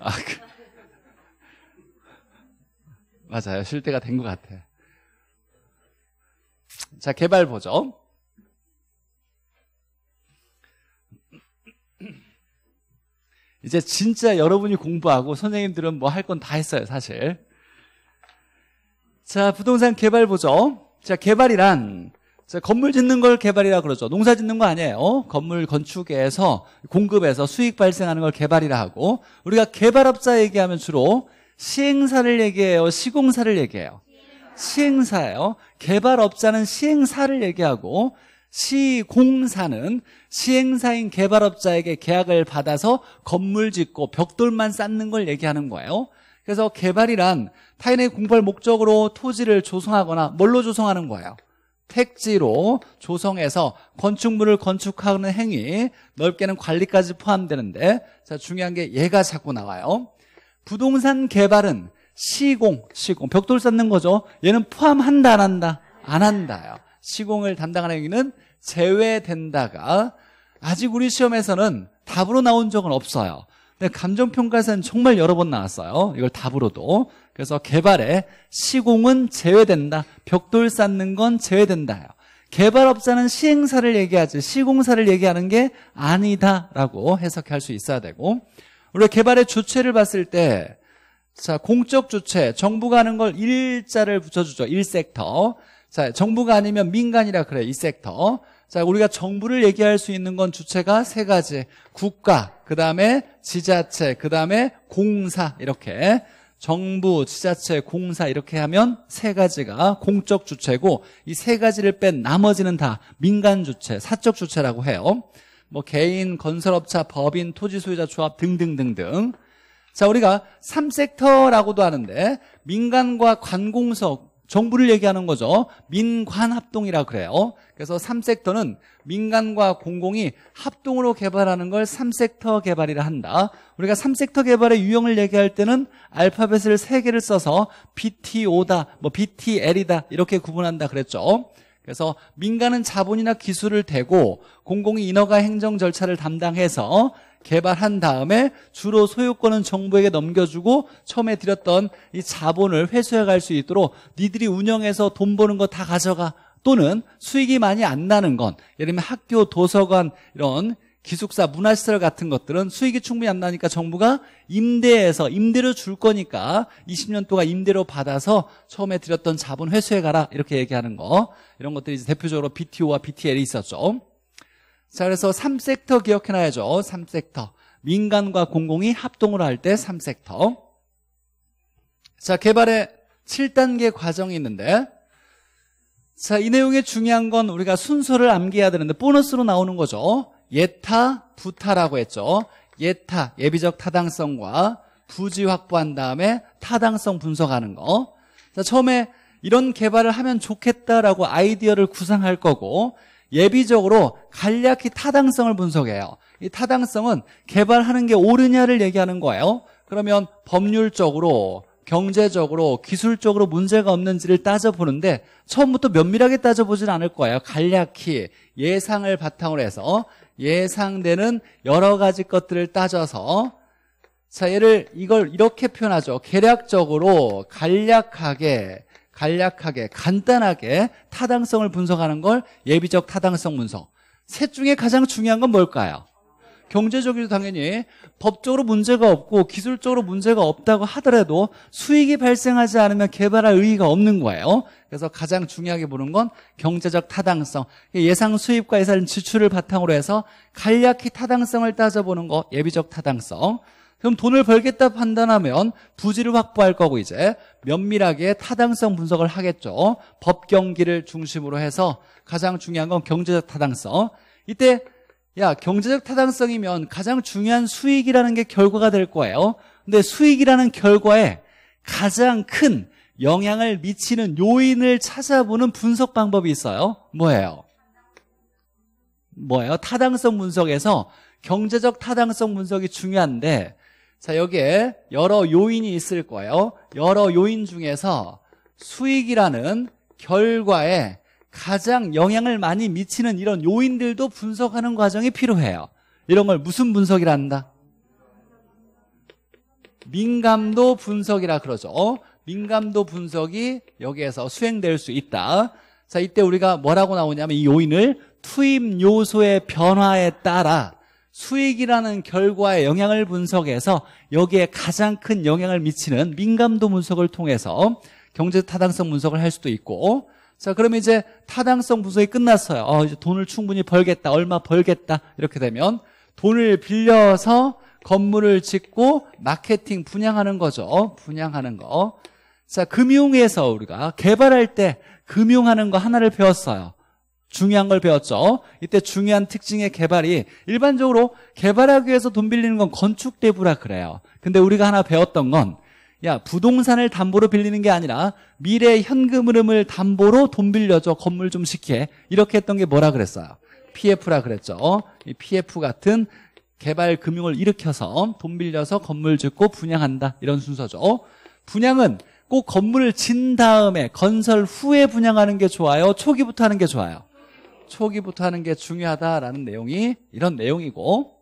아, 그. 맞아요. 쉴 때가 된 것 같아. 자, 개발 보죠. 이제 진짜 여러분이 공부하고 선생님들은 뭐 할 건 다 했어요, 사실. 자, 부동산 개발 보죠. 자, 개발이란 자, 건물 짓는 걸 개발이라 그러죠. 농사 짓는 거 아니에요. 어? 건물 건축에서 공급에서 수익 발생하는 걸 개발이라 하고 우리가 개발업자 얘기하면 주로 시행사를 얘기해요. 시공사를 얘기해요. 시행사예요. 개발업자는 시행사를 얘기하고 시공사는 시행사인 개발업자에게 계약을 받아서 건물 짓고 벽돌만 쌓는 걸 얘기하는 거예요. 그래서 개발이란 타인의 공부할 목적으로 토지를 조성하거나 뭘로 조성하는 거예요? 택지로 조성해서 건축물을 건축하는 행위 넓게는 관리까지 포함되는데 자 중요한 게 얘가 자꾸 나와요 부동산 개발은 시공, 시공. 벽돌 쌓는 거죠. 얘는 포함한다, 안 한다? 안 한다요. 시공을 담당하는 행위는 제외된다가 아직 우리 시험에서는 답으로 나온 적은 없어요. 근데 감정평가에서는 정말 여러 번 나왔어요. 이걸 답으로도. 그래서 개발에 시공은 제외된다. 벽돌 쌓는 건 제외된다요. 개발업자는 시행사를 얘기하지 시공사를 얘기하는 게 아니다라고 해석할 수 있어야 되고 우리가 개발의 주체를 봤을 때 자, 공적 주체, 정부가 하는 걸 일자를 붙여주죠. 일섹터. 자, 정부가 아니면 민간이라 그래, 이 섹터. 자, 우리가 정부를 얘기할 수 있는 건 주체가 세 가지. 국가, 그 다음에 지자체, 그 다음에 공사, 이렇게. 정부, 지자체, 공사 이렇게 하면 세 가지가 공적 주체고 이 세 가지를 뺀 나머지는 다 민간 주체, 사적 주체라고 해요. 뭐 개인, 건설업자, 법인, 토지 소유자 조합 등등등등. 자, 우리가 3섹터라고도 하는데 민간과 관공서 정부를 얘기하는 거죠. 민관합동이라 그래요. 그래서 3섹터는 민간과 공공이 합동으로 개발하는 걸 3섹터 개발이라 한다. 우리가 3섹터 개발의 유형을 얘기할 때는 알파벳을 3개를 써서 BTO다, 뭐 BTL이다 이렇게 구분한다 그랬죠. 그래서 민간은 자본이나 기술을 대고 공공이 인허가 행정 절차를 담당해서 개발한 다음에 주로 소유권은 정부에게 넘겨주고 처음에 드렸던 이 자본을 회수해 갈 수 있도록 니들이 운영해서 돈 버는 거 다 가져가 또는 수익이 많이 안 나는 건 예를 들면 학교, 도서관 이런 기숙사, 문화시설 같은 것들은 수익이 충분히 안 나니까 정부가 임대해서 임대료 줄 거니까 20년 동안 임대료 받아서 처음에 드렸던 자본 회수해 가라 이렇게 얘기하는 거 이런 것들이 이제 대표적으로 BTO와 BTL이 있었죠. 자, 그래서 3섹터 기억해놔야죠. 3섹터. 민간과 공공이 합동을 할 때 3섹터. 자, 개발의 7단계 과정이 있는데 자, 이 내용의 중요한 건 우리가 순서를 암기해야 되는데 보너스로 나오는 거죠. 예타, 부타라고 했죠. 예타, 예비적 타당성과 부지 확보한 다음에 타당성 분석하는 거. 자, 처음에 이런 개발을 하면 좋겠다라고 아이디어를 구상할 거고 예비적으로 간략히 타당성을 분석해요. 이 타당성은 개발하는 게 옳으냐를 얘기하는 거예요. 그러면 법률적으로 경제적으로 기술적으로 문제가 없는지를 따져보는데 처음부터 면밀하게 따져보진 않을 거예요 간략히 예상을 바탕으로 해서 예상되는 여러 가지 것들을 따져서 자 얘를 이걸 이렇게 표현하죠 계략적으로 간략하게 간략하게 간단하게 타당성을 분석하는 걸 예비적 타당성 분석 셋 중에 가장 중요한 건 뭘까요? 경제적으로 당연히 법적으로 문제가 없고 기술적으로 문제가 없다고 하더라도 수익이 발생하지 않으면 개발할 의의가 없는 거예요. 그래서 가장 중요하게 보는 건 경제적 타당성. 예상 수입과 예상 지출을 바탕으로 해서 간략히 타당성을 따져보는 거 예비적 타당성. 그럼 돈을 벌겠다 판단하면 부지를 확보할 거고 이제 면밀하게 타당성 분석을 하겠죠. 법 경기를 중심으로 해서 가장 중요한 건 경제적 타당성. 이때 야 경제적 타당성이면 가장 중요한 수익이라는 게 결과가 될 거예요. 근데 수익이라는 결과에 가장 큰 영향을 미치는 요인을 찾아보는 분석 방법이 있어요. 뭐예요? 뭐예요? 타당성 분석에서 경제적 타당성 분석이 중요한데 자, 여기에 여러 요인이 있을 거예요. 여러 요인 중에서 수익이라는 결과에 가장 영향을 많이 미치는 이런 요인들도 분석하는 과정이 필요해요. 이런 걸 무슨 분석이라 한다? 민감도 분석이라 그러죠. 민감도 분석이 여기에서 수행될 수 있다. 자, 이때 우리가 뭐라고 나오냐면 이 요인을 투입 요소의 변화에 따라 수익이라는 결과의 영향을 분석해서 여기에 가장 큰 영향을 미치는 민감도 분석을 통해서 경제 타당성 분석을 할 수도 있고 자 그러면 이제 타당성 분석이 끝났어요 어, 이제 돈을 충분히 벌겠다 얼마 벌겠다 이렇게 되면 돈을 빌려서 건물을 짓고 마케팅 분양하는 거죠 분양하는 거 자 금융에서 우리가 개발할 때 금융하는 거 하나를 배웠어요 중요한 걸 배웠죠. 이때 중요한 특징의 개발이 일반적으로 개발하기 위해서 돈 빌리는 건 건축 대부라 그래요. 근데 우리가 하나 배웠던 건 야, 부동산을 담보로 빌리는 게 아니라 미래 현금 흐름을 담보로 돈 빌려줘. 건물 좀 시켜. 이렇게 했던 게 뭐라 그랬어요? PF라 그랬죠. 이 PF 같은 개발 금융을 일으켜서 돈 빌려서 건물 짓고 분양한다. 이런 순서죠. 분양은 꼭 건물을 진 다음에 건설 후에 분양하는 게 좋아요? 초기부터 하는 게 좋아요? 초기부터 하는 게 중요하다라는 내용이 이런 내용이고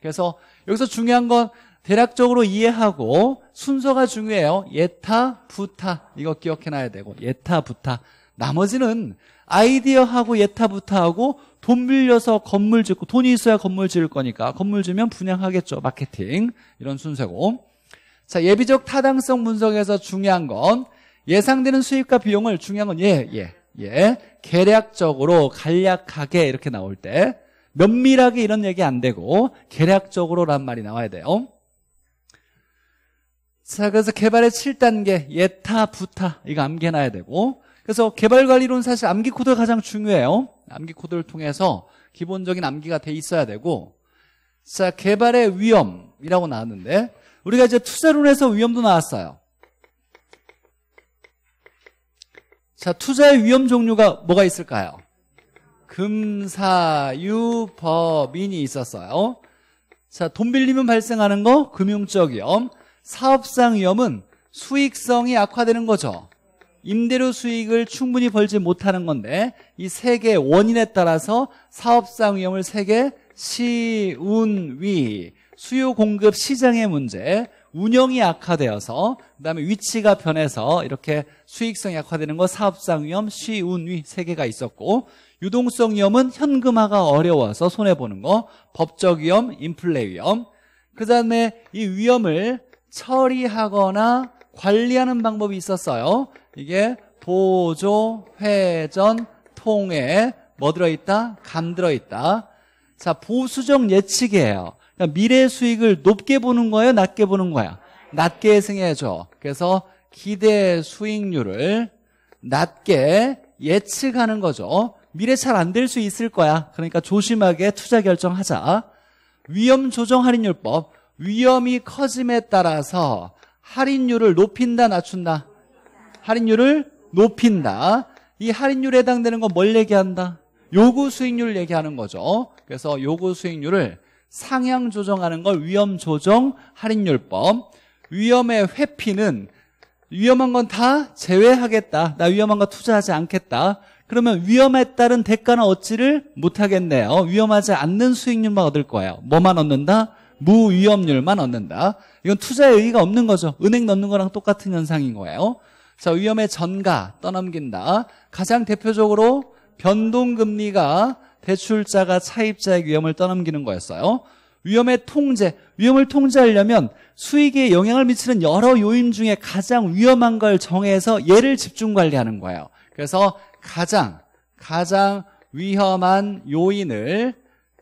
그래서 여기서 중요한 건 대략적으로 이해하고 순서가 중요해요 예타, 부타 이거 기억해놔야 되고 예타, 부타 나머지는 아이디어하고 예타, 부타하고 돈 빌려서 건물 짓고 돈이 있어야 건물 지을 거니까 건물 주면 분양하겠죠 마케팅 이런 순서고 자 예비적 타당성 분석에서 중요한 건 예상되는 수입과 비용을 중요한 건 예, 예. 예, 계략적으로 간략하게 이렇게 나올 때 면밀하게 이런 얘기 안 되고 계략적으로란 말이 나와야 돼요. 자, 그래서 개발의 7단계 예타 부타 이거 암기해놔야 되고 그래서 개발관리론 사실 암기 코드가 가장 중요해요. 암기 코드를 통해서 기본적인 암기가 돼 있어야 되고 자 개발의 위험이라고 나왔는데 우리가 이제 투자론에서 위험도 나왔어요. 자, 투자의 위험 종류가 뭐가 있을까요? 금사유 법인이 있었어요. 자, 돈 빌리면 발생하는 거 금융적 위험. 사업상 위험은 수익성이 악화되는 거죠. 임대료 수익을 충분히 벌지 못하는 건데 이 세 개의 원인에 따라서 사업상 위험을 세 개 시운위 수요 공급 시장의 문제 운영이 악화되어서 그다음에 위치가 변해서 이렇게 수익성이 악화되는 거 사업상 위험, 시운위 세 개가 있었고 유동성 위험은 현금화가 어려워서 손해 보는 거, 법적 위험, 인플레 위험. 그다음에 이 위험을 처리하거나 관리하는 방법이 있었어요. 이게 보조, 회전, 통해 뭐 들어있다? 감 들어있다. 자, 보수적 예측이에요. 그러니까 미래 수익을 높게 보는 거예요? 낮게 보는 거야? 낮게 승해야죠. 그래서 기대 수익률을 낮게 예측하는 거죠. 미래 잘 안 될 수 있을 거야. 그러니까 조심하게 투자 결정하자. 위험 조정 할인율법. 위험이 커짐에 따라서 할인율을 높인다, 낮춘다. 할인율을 높인다. 이 할인율에 해당되는 건 뭘 얘기한다? 요구 수익률 얘기하는 거죠. 그래서 요구 수익률을 상향 조정하는 걸 위험 조정 할인율법 위험의 회피는 위험한 건 다 제외하겠다 나 위험한 거 투자하지 않겠다 그러면 위험에 따른 대가는 얻지를 못하겠네요 위험하지 않는 수익률만 얻을 거예요 뭐만 얻는다? 무위험률만 얻는다 이건 투자의 의의가 없는 거죠 은행 넣는 거랑 똑같은 현상인 거예요 자 위험의 전가 떠넘긴다 가장 대표적으로 변동금리가 대출자가 차입자의 위험을 떠넘기는 거였어요. 위험의 통제, 위험을 통제하려면 수익에 영향을 미치는 여러 요인 중에 가장 위험한 걸 정해서 얘를 집중 관리하는 거예요. 그래서 가장, 가장 위험한 요인을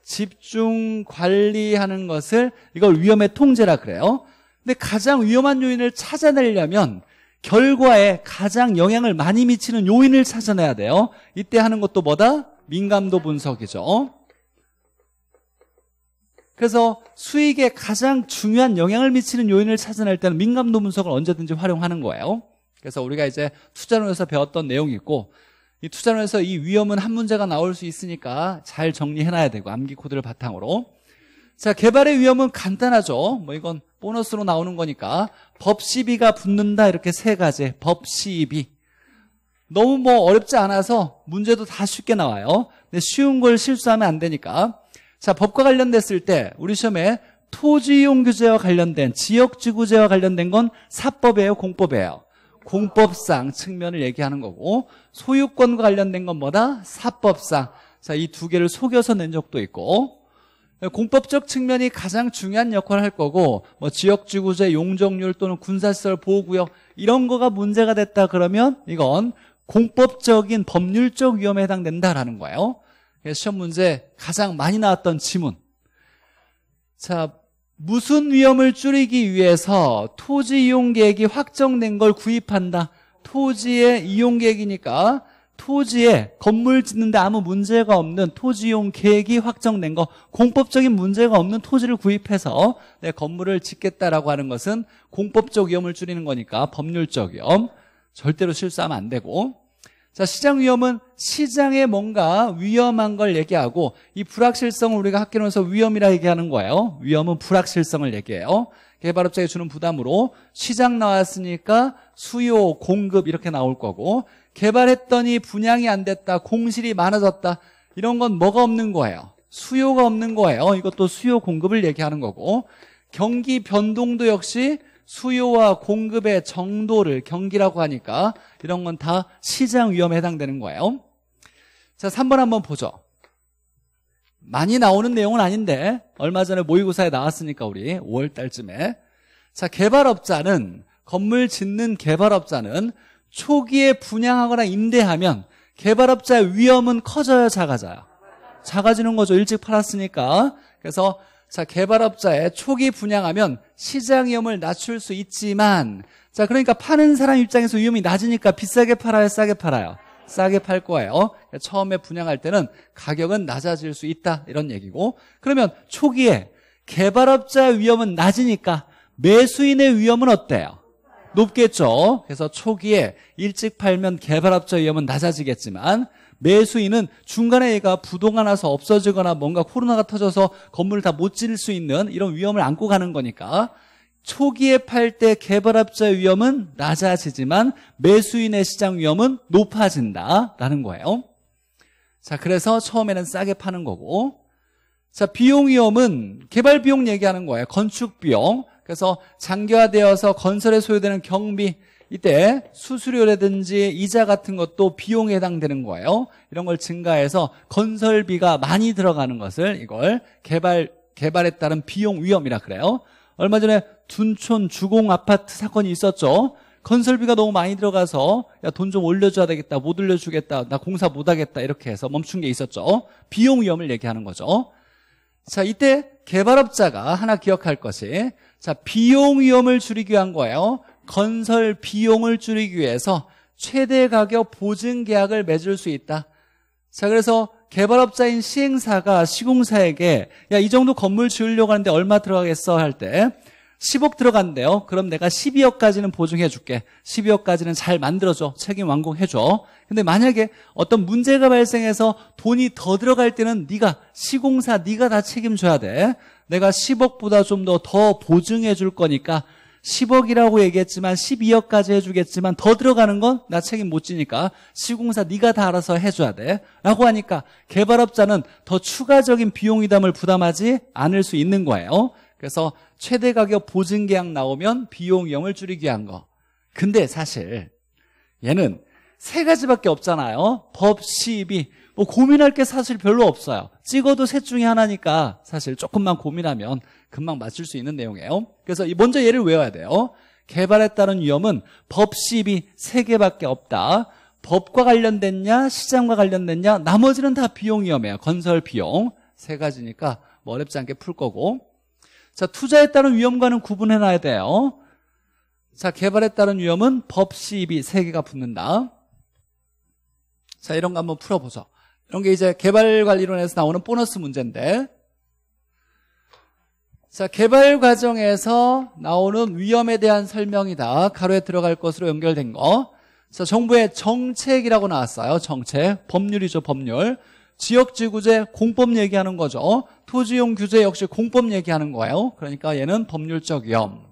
집중 관리하는 것을 이걸 위험의 통제라 그래요. 근데 가장 위험한 요인을 찾아내려면 결과에 가장 영향을 많이 미치는 요인을 찾아내야 돼요. 이때 하는 것도 뭐다? 민감도 분석이죠. 그래서 수익에 가장 중요한 영향을 미치는 요인을 찾아낼 때는 민감도 분석을 언제든지 활용하는 거예요. 그래서 우리가 이제 투자론에서 배웠던 내용이 있고 이 투자론에서 이 위험은 한 문제가 나올 수 있으니까 잘 정리해놔야 되고 암기 코드를 바탕으로 자 개발의 위험은 간단하죠. 뭐 이건 보너스로 나오는 거니까 법시비가 붙는다 이렇게 세 가지 법시비 너무 뭐 어렵지 않아서 문제도 다 쉽게 나와요. 근데 쉬운 걸 실수하면 안 되니까. 자, 법과 관련됐을 때 우리 시험에 토지 이용 규제와 관련된 지역 지구제와 관련된 건 사법이에요, 공법이에요. 공법상 측면을 얘기하는 거고 소유권과 관련된 건 뭐다? 사법상. 자, 이 두 개를 속여서 낸 적도 있고 공법적 측면이 가장 중요한 역할을 할 거고 뭐 지역지구제, 용적률 또는 군사시설 보호구역 이런 거가 문제가 됐다 그러면 이건 공법적인 법률적 위험에 해당된다라는 거예요. 시험 문제 가장 많이 나왔던 지문. 자, 무슨 위험을 줄이기 위해서 토지 이용 계획이 확정된 걸 구입한다. 토지의 이용 계획이니까 토지에 건물 짓는데 아무 문제가 없는 토지 이용 계획이 확정된 거 공법적인 문제가 없는 토지를 구입해서 내 건물을 짓겠다라고 하는 것은 공법적 위험을 줄이는 거니까 법률적 위험 절대로 실수하면 안 되고 자 시장 위험은 시장에 뭔가 위험한 걸 얘기하고 이 불확실성을 우리가 학교론에서 위험이라 얘기하는 거예요 위험은 불확실성을 얘기해요 개발업자에 주는 부담으로 시장 나왔으니까 수요, 공급 이렇게 나올 거고 개발했더니 분양이 안 됐다, 공실이 많아졌다 이런 건 뭐가 없는 거예요? 수요가 없는 거예요 이것도 수요 공급을 얘기하는 거고 경기 변동도 역시 수요와 공급의 정도를 경기라고 하니까 이런 건 다 시장 위험에 해당되는 거예요. 자, 3번 한번 보죠. 많이 나오는 내용은 아닌데 얼마 전에 모의고사에 나왔으니까 우리 5월 달쯤에 자, 개발업자는 건물 짓는 개발업자는 초기에 분양하거나 임대하면 개발업자의 위험은 커져요, 작아져요? 작아지는 거죠. 일찍 팔았으니까. 그래서 자, 개발업자의 초기 분양하면 시장 위험을 낮출 수 있지만 자, 그러니까 파는 사람 입장에서 위험이 낮으니까 비싸게 팔아요, 싸게 팔아요. 싸게 팔 거예요. 어? 그러니까 처음에 분양할 때는 가격은 낮아질 수 있다. 이런 얘기고. 그러면 초기에 개발업자 위험은 낮으니까 매수인의 위험은 어때요? 높겠죠. 그래서 초기에 일찍 팔면 개발업자 위험은 낮아지겠지만 매수인은 중간에 얘가 부동가 나서 없어지거나 뭔가 코로나가 터져서 건물을 다 못 지을 수 있는 이런 위험을 안고 가는 거니까 초기에 팔 때 개발업자의 위험은 낮아지지만 매수인의 시장 위험은 높아진다라는 거예요. 자, 그래서 처음에는 싸게 파는 거고 자, 비용 위험은 개발 비용 얘기하는 거예요. 건축 비용. 그래서 장기화되어서 건설에 소요되는 경비 이때 수수료라든지 이자 같은 것도 비용에 해당되는 거예요. 이런 걸 증가해서 건설비가 많이 들어가는 것을 이걸 개발 개발에 따른 비용 위험이라 그래요. 얼마 전에 둔촌 주공 아파트 사건이 있었죠. 건설비가 너무 많이 들어가서 야 돈 좀 올려줘야 되겠다 못 올려주겠다 나 공사 못하겠다 이렇게 해서 멈춘 게 있었죠 비용 위험을 얘기하는 거죠 자 이때 개발업자가 하나 기억할 것이 자 비용 위험을 줄이기 위한 거예요 건설 비용을 줄이기 위해서 최대 가격 보증 계약을 맺을 수 있다. 자, 그래서 개발업자인 시행사가 시공사에게 야, 이 정도 건물 지으려고 하는데 얼마 들어가겠어 할 때 10억 들어간대요. 그럼 내가 12억까지는 보증해 줄게. 12억까지는 잘 만들어줘. 책임 완공해 줘. 근데 만약에 어떤 문제가 발생해서 돈이 더 들어갈 때는 네가 시공사 네가 다 책임져야 돼. 내가 10억보다 좀 더 더 보증해 줄 거니까 10억이라고 얘기했지만 12억까지 해주겠지만 더 들어가는 건 나 책임 못 지니까 시공사 네가 다 알아서 해줘야 돼 라고 하니까 개발업자는 더 추가적인 비용 이담을 부담하지 않을 수 있는 거예요 그래서 최대 가격 보증계약 나오면 비용 영을 줄이기 위한 거 근데 사실 얘는 세 가지밖에 없잖아요 법, 시비 뭐 고민할 게 사실 별로 없어요. 찍어도 셋 중에 하나니까 사실 조금만 고민하면 금방 맞출 수 있는 내용이에요. 그래서 먼저 얘를 외워야 돼요. 개발에 따른 위험은 법시비 3개밖에 없다. 법과 관련됐냐, 시장과 관련됐냐, 나머지는 다 비용 위험이에요. 건설 비용. 세 가지니까 뭐 어렵지 않게 풀 거고. 자, 투자에 따른 위험과는 구분해 놔야 돼요. 자, 개발에 따른 위험은 법시비 3개가 붙는다. 자, 이런 거 한번 풀어보죠. 이런 게 이제 개발관리론에서 나오는 보너스 문제인데 자 개발 과정에서 나오는 위험에 대한 설명이다. 가로에 들어갈 것으로 연결된 거. 자 정부의 정책이라고 나왔어요. 정책. 법률이죠. 법률. 지역지구제 공법 얘기하는 거죠. 토지용 규제 역시 공법 얘기하는 거예요. 그러니까 얘는 법률적 위험.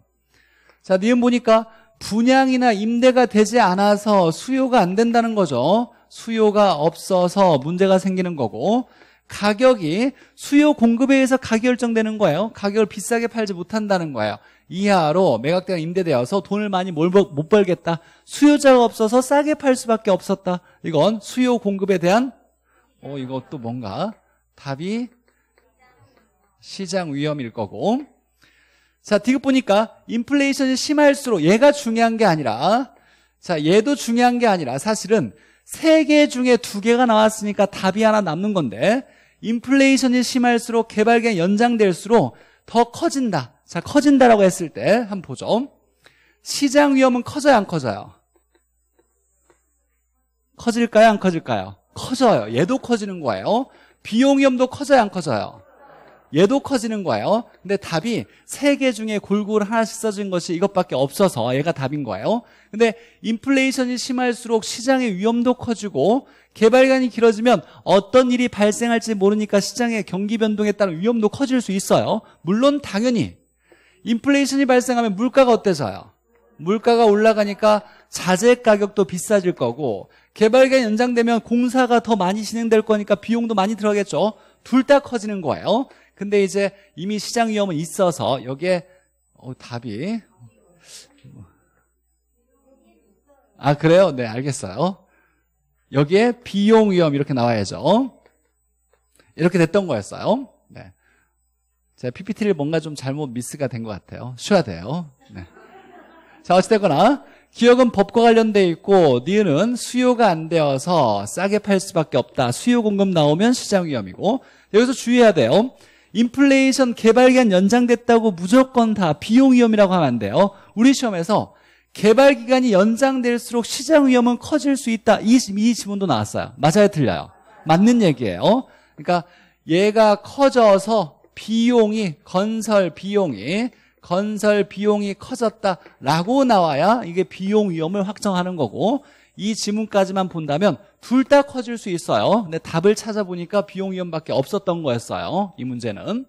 자, 니은 보니까 분양이나 임대가 되지 않아서 수요가 안 된다는 거죠. 수요가 없어서 문제가 생기는 거고 가격이 수요 공급에 의해서 가격이 결정되는 거예요. 가격을 비싸게 팔지 못한다는 거예요. 이하로 매각대가 임대되어서 돈을 많이 못 벌겠다. 수요자가 없어서 싸게 팔 수밖에 없었다. 이건 수요 공급에 대한 어 이것도 뭔가 답이 시장 위험일 거고 자, 디귿 보니까 인플레이션이 심할수록 얘가 중요한 게 아니라 자, 얘도 중요한 게 아니라 사실은 세 개 중에 두 개가 나왔으니까 답이 하나 남는 건데 인플레이션이 심할수록 개발기간 연장될수록 더 커진다. 자, 커진다라고 했을 때 한번 보죠. 시장 위험은 커져요, 안 커져요? 커질까요, 안 커질까요? 커져요. 얘도 커지는 거예요. 비용 위험도 커져요, 안 커져요? 얘도 커지는 거예요. 근데 답이 세 개 중에 골고루 하나씩 써진 것이 이것밖에 없어서 얘가 답인 거예요. 근데 인플레이션이 심할수록 시장의 위험도 커지고 개발기간이 길어지면 어떤 일이 발생할지 모르니까 시장의 경기 변동에 따른 위험도 커질 수 있어요. 물론 당연히 인플레이션이 발생하면 물가가 어때서요? 물가가 올라가니까 자재 가격도 비싸질 거고 개발기간 연장되면 공사가 더 많이 진행될 거니까 비용도 많이 들어가겠죠. 둘 다 커지는 거예요. 근데 이제 이미 시장 위험은 있어서 여기에 어, 답이 아 그래요? 네 알겠어요. 여기에 비용 위험 이렇게 나와야죠. 이렇게 됐던 거였어요. 네. 제 PPT를 뭔가 좀 잘못 미스가 된 것 같아요. 쉬어야 돼요. 네. 자 어찌됐거나 기억은 법과 관련돼 있고 니은 은 수요가 안 되어서 싸게 팔 수밖에 없다. 수요 공급 나오면 시장 위험이고 여기서 주의해야 돼요. 인플레이션 개발기간 연장됐다고 무조건 다 비용 위험이라고 하면 안 돼요. 우리 시험에서 개발기간이 연장될수록 시장 위험은 커질 수 있다. 이, 이 지문도 나왔어요. 맞아요? 틀려요? 맞는 얘기예요. 그러니까 얘가 커져서 비용이 건설 비용이 건설 비용이 커졌다라고 나와야 이게 비용 위험을 확정하는 거고 이 지문까지만 본다면 둘다 커질 수 있어요. 근데 답을 찾아보니까 비용 위험밖에 없었던 거였어요. 이 문제는.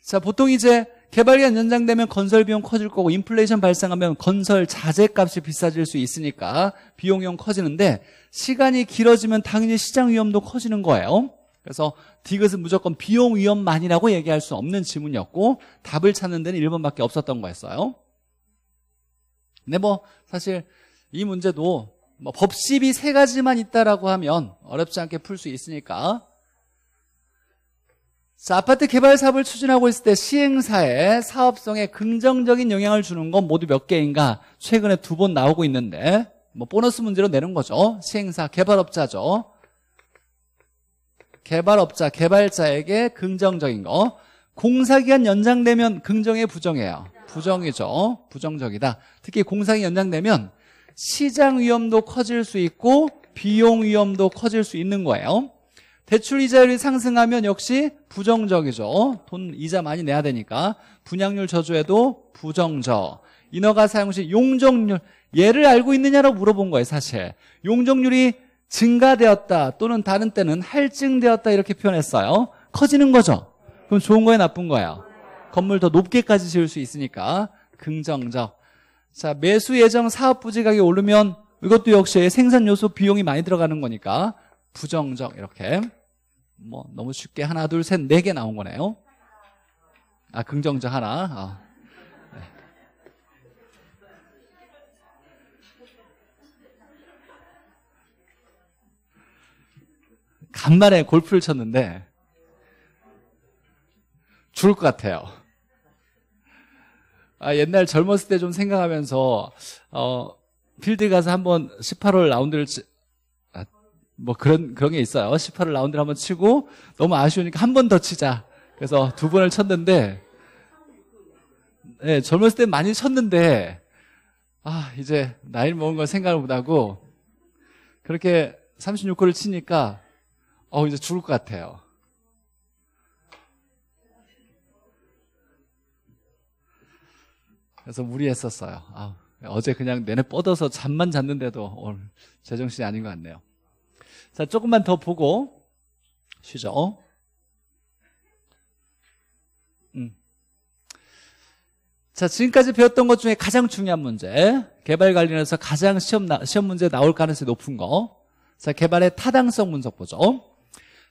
자, 보통 이제 개발기간 연장되면 건설 비용 커질 거고 인플레이션 발생하면 건설 자재값이 비싸질 수 있으니까 비용용 커지는데 시간이 길어지면 당연히 시장 위험도 커지는 거예요. 그래서 디귿은 무조건 비용 위험만이라고 얘기할 수 없는 지문이었고 답을 찾는 데는 1번밖에 없었던 거였어요. 근데 뭐 사실 이 문제도 뭐법칙이세 가지만 있다라고 하면 어렵지 않게 풀 수 있으니까 자, 아파트 개발 사업을 추진하고 있을 때 시행사의 사업성에 긍정적인 영향을 주는 건 모두 몇 개인가 최근에 두 번 나오고 있는데 뭐 보너스 문제로 내는 거죠 시행사 개발업자죠 개발업자 개발자에게 긍정적인 거 공사기간 연장되면 긍정에 부정해요 부정이죠 부정적이다 특히 공사기 간 연장되면 시장 위험도 커질 수 있고 비용 위험도 커질 수 있는 거예요. 대출 이자율이 상승하면 역시 부정적이죠. 돈 이자 많이 내야 되니까. 분양률 저조에도 부정적. 인허가 사용 시 용적률. 얘를 알고 있느냐라고 물어본 거예요, 사실. 용적률이 증가되었다 또는 다른 때는 할증되었다 이렇게 표현했어요. 커지는 거죠. 그럼 좋은 거예요, 나쁜 거예요? 건물 더 높게까지 지을 수 있으니까 긍정적. 자, 매수 예정 사업 부지가격이 오르면 이것도 역시 생산 요소 비용이 많이 들어가는 거니까 부정적 이렇게 뭐 너무 쉽게 하나 둘 셋 네 개 나온 거네요. 아 긍정적 하나. 아. 네. 간만에 골프를 쳤는데 죽을 것 같아요. 아, 옛날 젊었을 때 좀 생각하면서 어, 필드 가서 한번 18홀 라운드를 치, 아, 뭐 그런 그런 게 있어요. 18홀 라운드를 한번 치고 너무 아쉬우니까 한 번 더 치자. 그래서 두 번을 쳤는데 네, 젊었을 때 많이 쳤는데 아, 이제 나이 먹은 걸 생각을 못 하고 그렇게 36홀을 치니까 어, 이제 죽을 것 같아요. 그래서 무리했었어요. 아, 어제 그냥 내내 뻗어서 잠만 잤는데도 오늘 제정신이 아닌 것 같네요. 자, 조금만 더 보고 쉬죠. 음. 자, 지금까지 배웠던 것 중에 가장 중요한 문제. 개발 관련해서 가장 시험, 나, 시험 문제 나올 가능성이 높은 거. 자, 개발의 타당성 분석 보죠.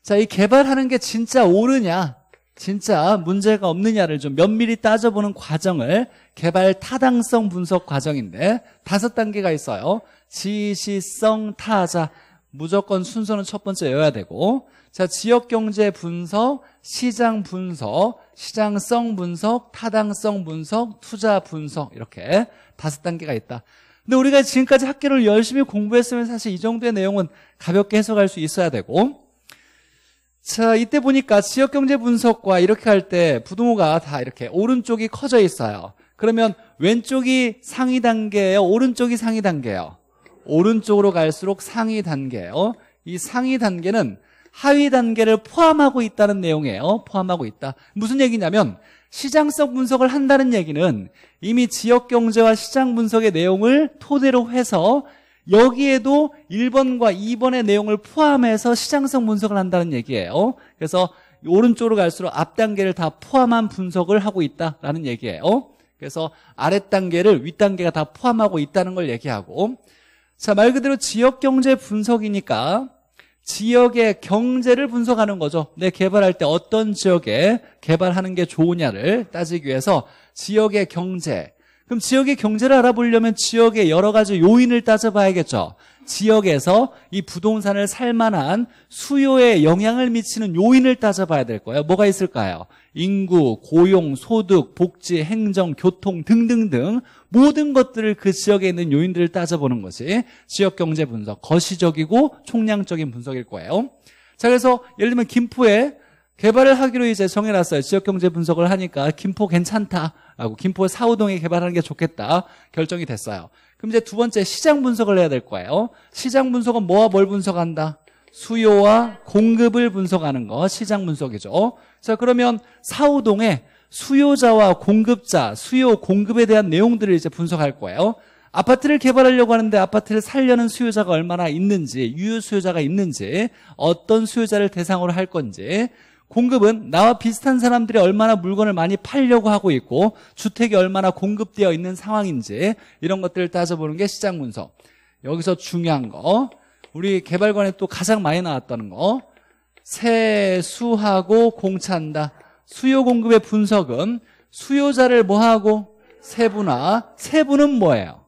자, 이 개발하는 게 진짜 옳으냐, 진짜 문제가 없느냐를 좀 면밀히 따져보는 과정을 개발 타당성 분석 과정인데 다섯 단계가 있어요. 지시성 타자 무조건 순서는 첫 번째여야 되고 자 지역 경제 분석, 시장 분석, 시장성 분석, 타당성 분석, 투자 분석 이렇게 다섯 단계가 있다. 근데 우리가 지금까지 학교를 열심히 공부했으면 사실 이 정도의 내용은 가볍게 해석할 수 있어야 되고 자, 이때 보니까 지역 경제 분석과 이렇게 할 때부동호가다 이렇게 오른쪽이 커져 있어요. 그러면 왼쪽이 상위 단계예요? 오른쪽이 상위 단계예요? 오른쪽으로 갈수록 상위 단계예요. 이 상위 단계는 하위 단계를 포함하고 있다는 내용이에요. 포함하고 있다. 무슨 얘기냐면 시장성 분석을 한다는 얘기는 이미 지역 경제와 시장 분석의 내용을 토대로 해서 여기에도 1번과 2번의 내용을 포함해서 시장성 분석을 한다는 얘기예요. 그래서 오른쪽으로 갈수록 앞 단계를 다 포함한 분석을 하고 있다라는 얘기예요. 그래서 아랫 단계를 윗 단계가 다 포함하고 있다는 걸 얘기하고 자, 말 그대로 지역 경제 분석이니까 지역의 경제를 분석하는 거죠. 내 개발할 때 어떤 지역에 개발하는 게 좋으냐를 따지기 위해서 지역의 경제, 그럼 지역의 경제를 알아보려면 지역의 여러 가지 요인을 따져봐야겠죠. 지역에서 이 부동산을 살 만한 수요에 영향을 미치는 요인을 따져봐야 될 거예요. 뭐가 있을까요? 인구, 고용, 소득, 복지, 행정, 교통 등등등 모든 것들을 그 지역에 있는 요인들을 따져보는 것이 지역 경제 분석, 거시적이고 총량적인 분석일 거예요. 자, 그래서 예를 들면 김포에 개발을 하기로 이제 정해놨어요. 지역 경제 분석을 하니까 김포 괜찮다. 하고 김포 사우동에 개발하는 게 좋겠다 결정이 됐어요. 그럼 이제 두 번째 시장 분석을 해야 될 거예요. 시장 분석은 뭐와 뭘 분석한다? 수요와 공급을 분석하는 거 시장 분석이죠. 자 그러면 사우동에 수요자와 공급자, 수요 공급에 대한 내용들을 이제 분석할 거예요. 아파트를 개발하려고 하는데 아파트를 살려는 수요자가 얼마나 있는지, 유효 수요자가 있는지, 어떤 수요자를 대상으로 할 건지, 공급은 나와 비슷한 사람들이 얼마나 물건을 많이 팔려고 하고 있고 주택이 얼마나 공급되어 있는 상황인지 이런 것들을 따져보는 게 시장 분석. 여기서 중요한 거 우리 개발관에 또 가장 많이 나왔다는 거 세수하고 공차한다. 수요 공급의 분석은 수요자를 뭐하고 세분화. 세분은 뭐예요?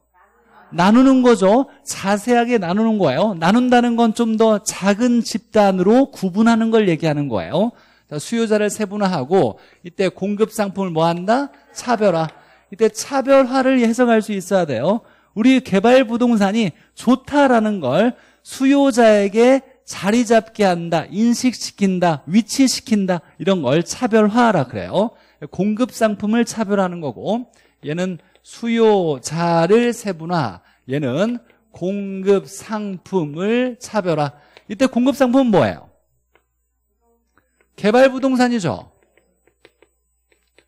나누는 거죠. 자세하게 나누는 거예요. 나눈다는 건 좀 더 작은 집단으로 구분하는 걸 얘기하는 거예요. 수요자를 세분화하고 이때 공급 상품을 뭐 한다? 차별화. 이때 차별화를 해석할 수 있어야 돼요. 우리 개발 부동산이 좋다라는 걸 수요자에게 자리 잡게 한다, 인식시킨다, 위치시킨다 이런 걸 차별화라 그래요. 공급 상품을 차별하는 화 거고 얘는 수요자를 세분화, 얘는 공급 상품을 차별화. 이때 공급 상품은 뭐예요? 개발 부동산이죠.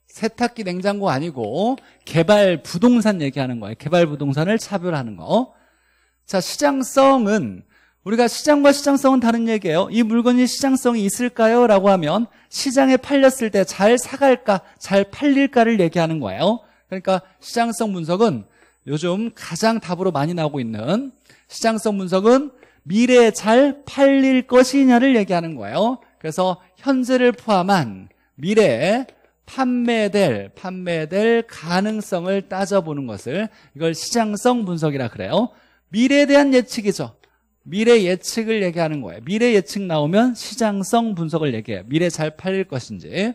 세탁기 냉장고 아니고 개발 부동산 얘기하는 거예요. 개발 부동산을 차별하는 거. 자, 시장성은 우리가 시장과 시장성은 다른 얘기예요. 이 물건이 시장성이 있을까요? 라고 하면 시장에 팔렸을 때 잘 사갈까, 잘 팔릴까를 얘기하는 거예요. 그러니까 시장성 분석은 요즘 가장 답으로 많이 나오고 있는 시장성 분석은 미래에 잘 팔릴 것이냐를 얘기하는 거예요. 그래서 현재를 포함한 미래에 판매될 판매될 가능성을 따져보는 것을 이걸 시장성 분석이라 그래요. 미래에 대한 예측이죠. 미래 예측을 얘기하는 거예요. 미래 예측 나오면 시장성 분석을 얘기해요. 미래 잘 팔릴 것인지.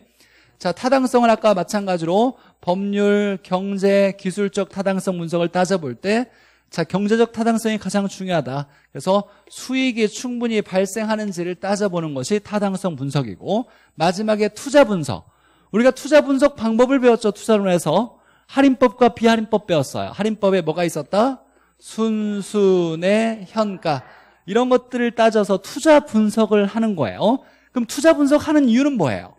자, 타당성을 아까 마찬가지로 법률, 경제, 기술적 타당성 분석을 따져볼 때 자, 경제적 타당성이 가장 중요하다. 그래서 수익이 충분히 발생하는지를 따져보는 것이 타당성 분석이고 마지막에 투자 분석. 우리가 투자 분석 방법을 배웠죠. 투자론에서 할인법과 비할인법 배웠어요. 할인법에 뭐가 있었다? 순순의 현가. 이런 것들을 따져서 투자 분석을 하는 거예요. 그럼 투자 분석하는 이유는 뭐예요?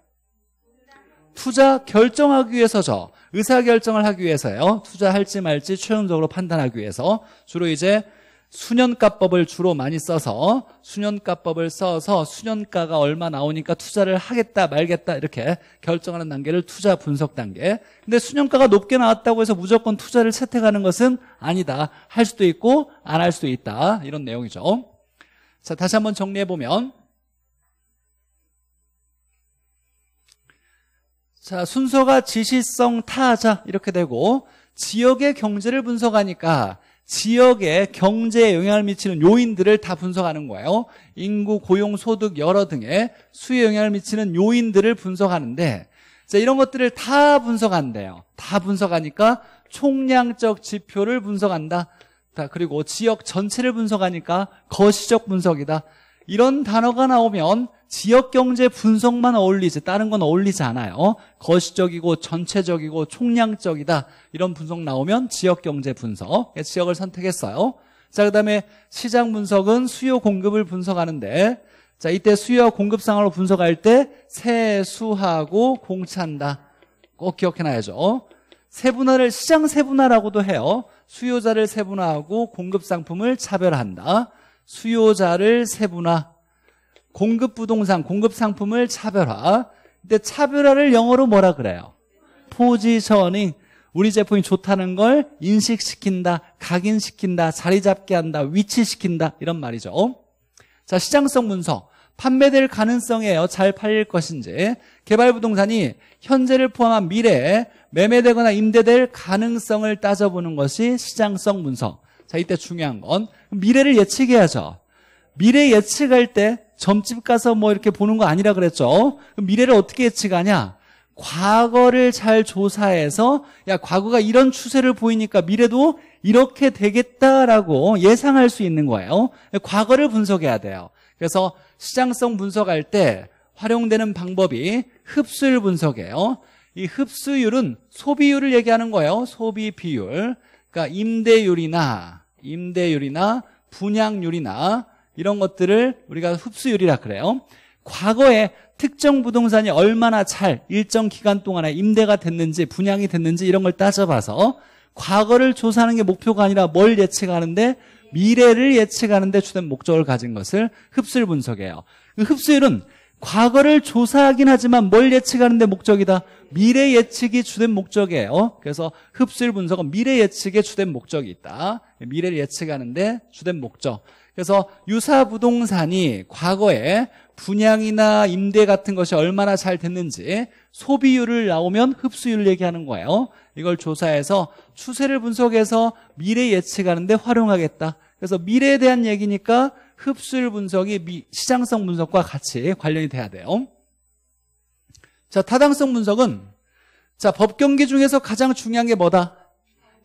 투자 결정하기 위해서죠. 의사결정을 하기 위해서요. 투자할지 말지 최종적으로 판단하기 위해서 주로 이제 수년가법을 주로 많이 써서 수년가법을 써서 수년가가 얼마 나오니까 투자를 하겠다 말겠다 이렇게 결정하는 단계를 투자 분석 단계 근데 수년가가 높게 나왔다고 해서 무조건 투자를 채택하는 것은 아니다 할 수도 있고 안 할 수도 있다 이런 내용이죠 자 다시 한번 정리해보면 자, 순서가 지시성 타자 이렇게 되고 지역의 경제를 분석하니까 지역의 경제에 영향을 미치는 요인들을 다 분석하는 거예요. 인구, 고용, 소득 여러 등의 수에 요 영향을 미치는 요인들을 분석하는데 자, 이런 것들을 다 분석한대요. 다 분석하니까 총량적 지표를 분석한다. 자, 그리고 지역 전체를 분석하니까 거시적 분석이다. 이런 단어가 나오면 지역 경제 분석만 어울리지 다른 건 어울리지 않아요. 어? 거시적이고 전체적이고 총량적이다. 이런 분석 나오면 지역 경제 분석. 예, 지역을 선택했어요. 자, 그다음에 시장 분석은 수요 공급을 분석하는데 자, 이때 수요와 공급 상황으로 분석할 때 세수하고 공차한다. 꼭 기억해 놔야죠. 세분화를 시장 세분화라고도 해요. 수요자를 세분화하고 공급 상품을 차별한다. 화 수요자를 세분화, 공급 부동산, 공급 상품을 차별화. 근데 차별화를 영어로 뭐라 그래요? 포지셔닝. 우리 제품이 좋다는 걸 인식시킨다, 각인시킨다, 자리 잡게 한다, 위치시킨다 이런 말이죠. 자, 시장성 분석. 판매될 가능성이에요. 잘 팔릴 것인지. 개발 부동산이 현재를 포함한 미래에 매매되거나 임대될 가능성을 따져보는 것이 시장성 분석. 자, 이때 중요한 건 미래를 예측해야죠. 미래 예측할 때 점집 가서 뭐 이렇게 보는 거 아니라 그랬죠. 어? 미래를 어떻게 예측하냐? 과거를 잘 조사해서 야 과거가 이런 추세를 보이니까 미래도 이렇게 되겠다라고 예상할 수 있는 거예요. 과거를 분석해야 돼요. 그래서 시장성 분석할 때 활용되는 방법이 흡수율 분석이에요. 이 흡수율은 소비율을 얘기하는 거예요. 소비 비율. 그러니까 임대율이나 임대율이나 분양률이나 이런 것들을 우리가 흡수율이라 그래요. 과거에 특정 부동산이 얼마나 잘 일정 기간 동안에 임대가 됐는지 분양이 됐는지 이런 걸 따져봐서 과거를 조사하는 게 목표가 아니라 뭘 예측하는데 미래를 예측하는데 주된 목적을 가진 것을 흡수율 분석이에요. 그 흡수율은 과거를 조사하긴 하지만 뭘 예측하는데 목적이다? 미래 예측이 주된 목적이에요. 그래서 흡수율 분석은 미래 예측에 주된 목적이 있다. 미래를 예측하는데 주된 목적. 그래서 유사 부동산이 과거에 분양이나 임대 같은 것이 얼마나 잘 됐는지 소비율을 나오면 흡수율 얘기하는 거예요. 이걸 조사해서 추세를 분석해서 미래 예측하는데 활용하겠다. 그래서 미래에 대한 얘기니까 흡수율 분석이 시장성 분석과 같이 관련이 돼야 돼요. 자, 타당성 분석은 자, 법경기 중에서 가장 중요한 게 뭐다?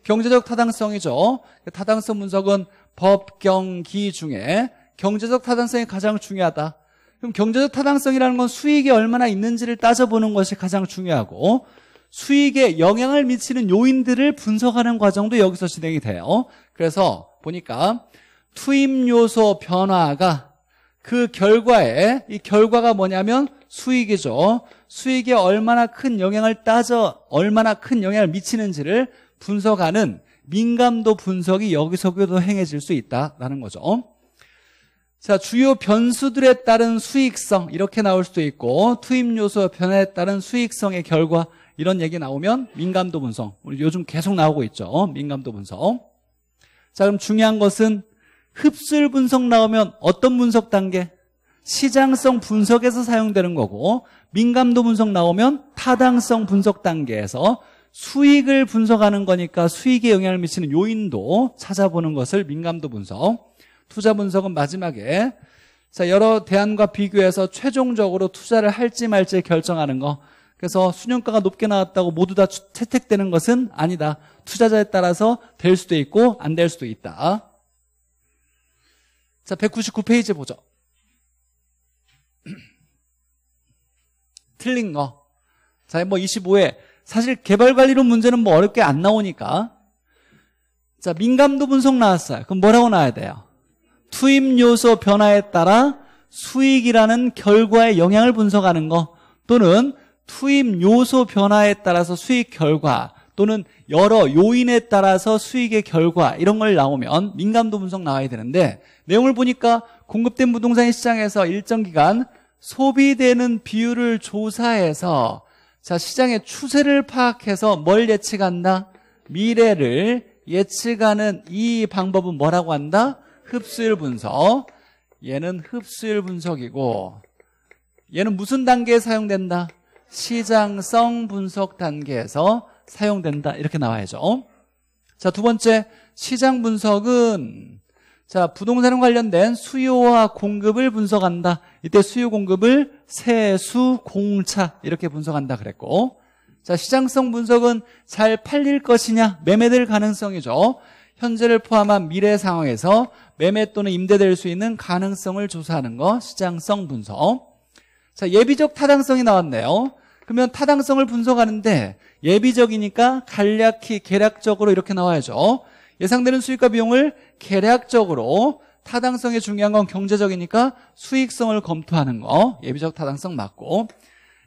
경제적 타당성이죠. 타당성 분석은 법, 경, 기 중에 경제적 타당성이 가장 중요하다. 그럼 경제적 타당성이라는 건 수익이 얼마나 있는지를 따져보는 것이 가장 중요하고 수익에 영향을 미치는 요인들을 분석하는 과정도 여기서 진행이 돼요. 그래서 보니까 투입 요소 변화가 그 결과에 이 결과가 뭐냐면 수익이죠. 수익에 얼마나 큰 영향을 따져 얼마나 큰 영향을 미치는지를 분석하는 민감도 분석이 여기서도 행해질 수 있다라는 거죠. 자, 주요 변수들에 따른 수익성 이렇게 나올 수도 있고 투입 요소 변화에 따른 수익성의 결과 이런 얘기 나오면 민감도 분석. 우리 요즘 계속 나오고 있죠. 민감도 분석. 자, 그럼 중요한 것은 흡술 분석 나오면 어떤 분석 단계? 시장성 분석에서 사용되는 거고 민감도 분석 나오면 타당성 분석 단계에서 수익을 분석하는 거니까 수익에 영향을 미치는 요인도 찾아보는 것을 민감도 분석. 투자 분석은 마지막에 자, 여러 대안과 비교해서 최종적으로 투자를 할지 말지 결정하는 거. 그래서 수년가가 높게 나왔다고 모두 다 채택되는 것은 아니다. 투자자에 따라서 될 수도 있고 안 될 수도 있다. 자, 199페이지 보죠. 틀린 거. 자, 뭐 25회 사실 개발관리론 문제는 뭐 어렵게 안 나오니까 자 민감도 분석 나왔어요 그럼 뭐라고 나와야 돼요? 투입 요소 변화에 따라 수익이라는 결과의 영향을 분석하는 거 또는 투입 요소 변화에 따라서 수익 결과 또는 여러 요인에 따라서 수익의 결과 이런 걸 나오면 민감도 분석 나와야 되는데 내용을 보니까 공급된 부동산 시장에서 일정 기간 소비되는 비율을 조사해서 자, 시장의 추세를 파악해서 뭘 예측한다? 미래를 예측하는 이 방법은 뭐라고 한다? 흡수율 분석. 얘는 흡수율 분석이고 얘는 무슨 단계에 사용된다? 시장성 분석 단계에서 사용된다. 이렇게 나와야죠. 자, 두 번째 시장 분석은 자, 부동산 관련된 수요와 공급을 분석한다. 이때 수요 공급을 세수 공차 이렇게 분석한다 그랬고. 자, 시장성 분석은 잘 팔릴 것이냐 매매될 가능성이죠. 현재를 포함한 미래 상황에서 매매 또는 임대될 수 있는 가능성을 조사하는 거 시장성 분석. 자, 예비적 타당성이 나왔네요. 그러면 타당성을 분석하는데 예비적이니까 간략히 계략적으로 이렇게 나와야죠. 예상되는 수익과 비용을 계략적으로 타당성이 중요한 건 경제적이니까 수익성을 검토하는 거 예비적 타당성 맞고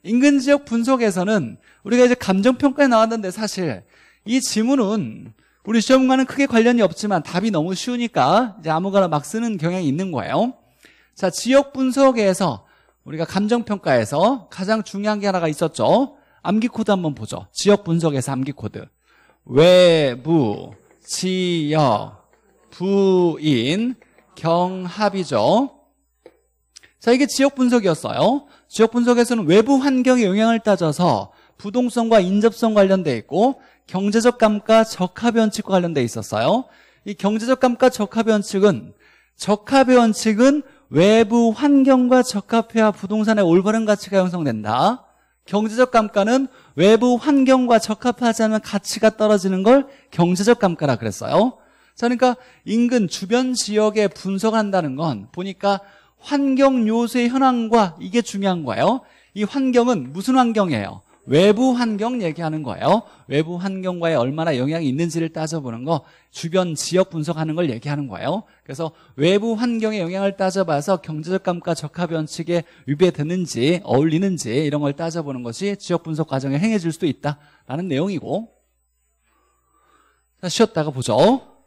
인근 지역 분석에서는 우리가 이제 감정평가에 나왔는데 사실 이 지문은 우리 시험과는 크게 관련이 없지만 답이 너무 쉬우니까 이제 아무거나 막 쓰는 경향이 있는 거예요 자 지역 분석에서 우리가 감정평가에서 가장 중요한 게 하나가 있었죠 암기코드 한번 보죠 지역 분석에서 암기코드 외부 지역, 부인, 경합이죠. 자, 이게 지역 분석이었어요. 지역 분석에서는 외부 환경의 영향을 따져서 부동성과 인접성 관련돼 있고 경제적 감가 적합 원칙과 관련돼 있었어요. 이 경제적 감가 적합 원칙은 적합 원칙은 외부 환경과 적합해야 부동산의 올바른 가치가 형성된다. 경제적 감가는 외부 환경과 적합하지 않은 가치가 떨어지는 걸 경제적 감가라 그랬어요. 자, 그러니까 인근 주변 지역에 분석한다는 건 보니까 환경 요소의 현황과 이게 중요한 거예요. 이 환경은 무슨 환경이에요? 외부 환경 얘기하는 거예요. 외부 환경과의 얼마나 영향이 있는지를 따져보는 거, 주변 지역 분석하는 걸 얘기하는 거예요. 그래서 외부 환경의 영향을 따져봐서 경제적 감가 적합 원칙에 위배되는지 어울리는지 이런 걸 따져보는 것이 지역 분석 과정에 행해질 수도 있다라는 내용이고. 쉬었다가 보죠.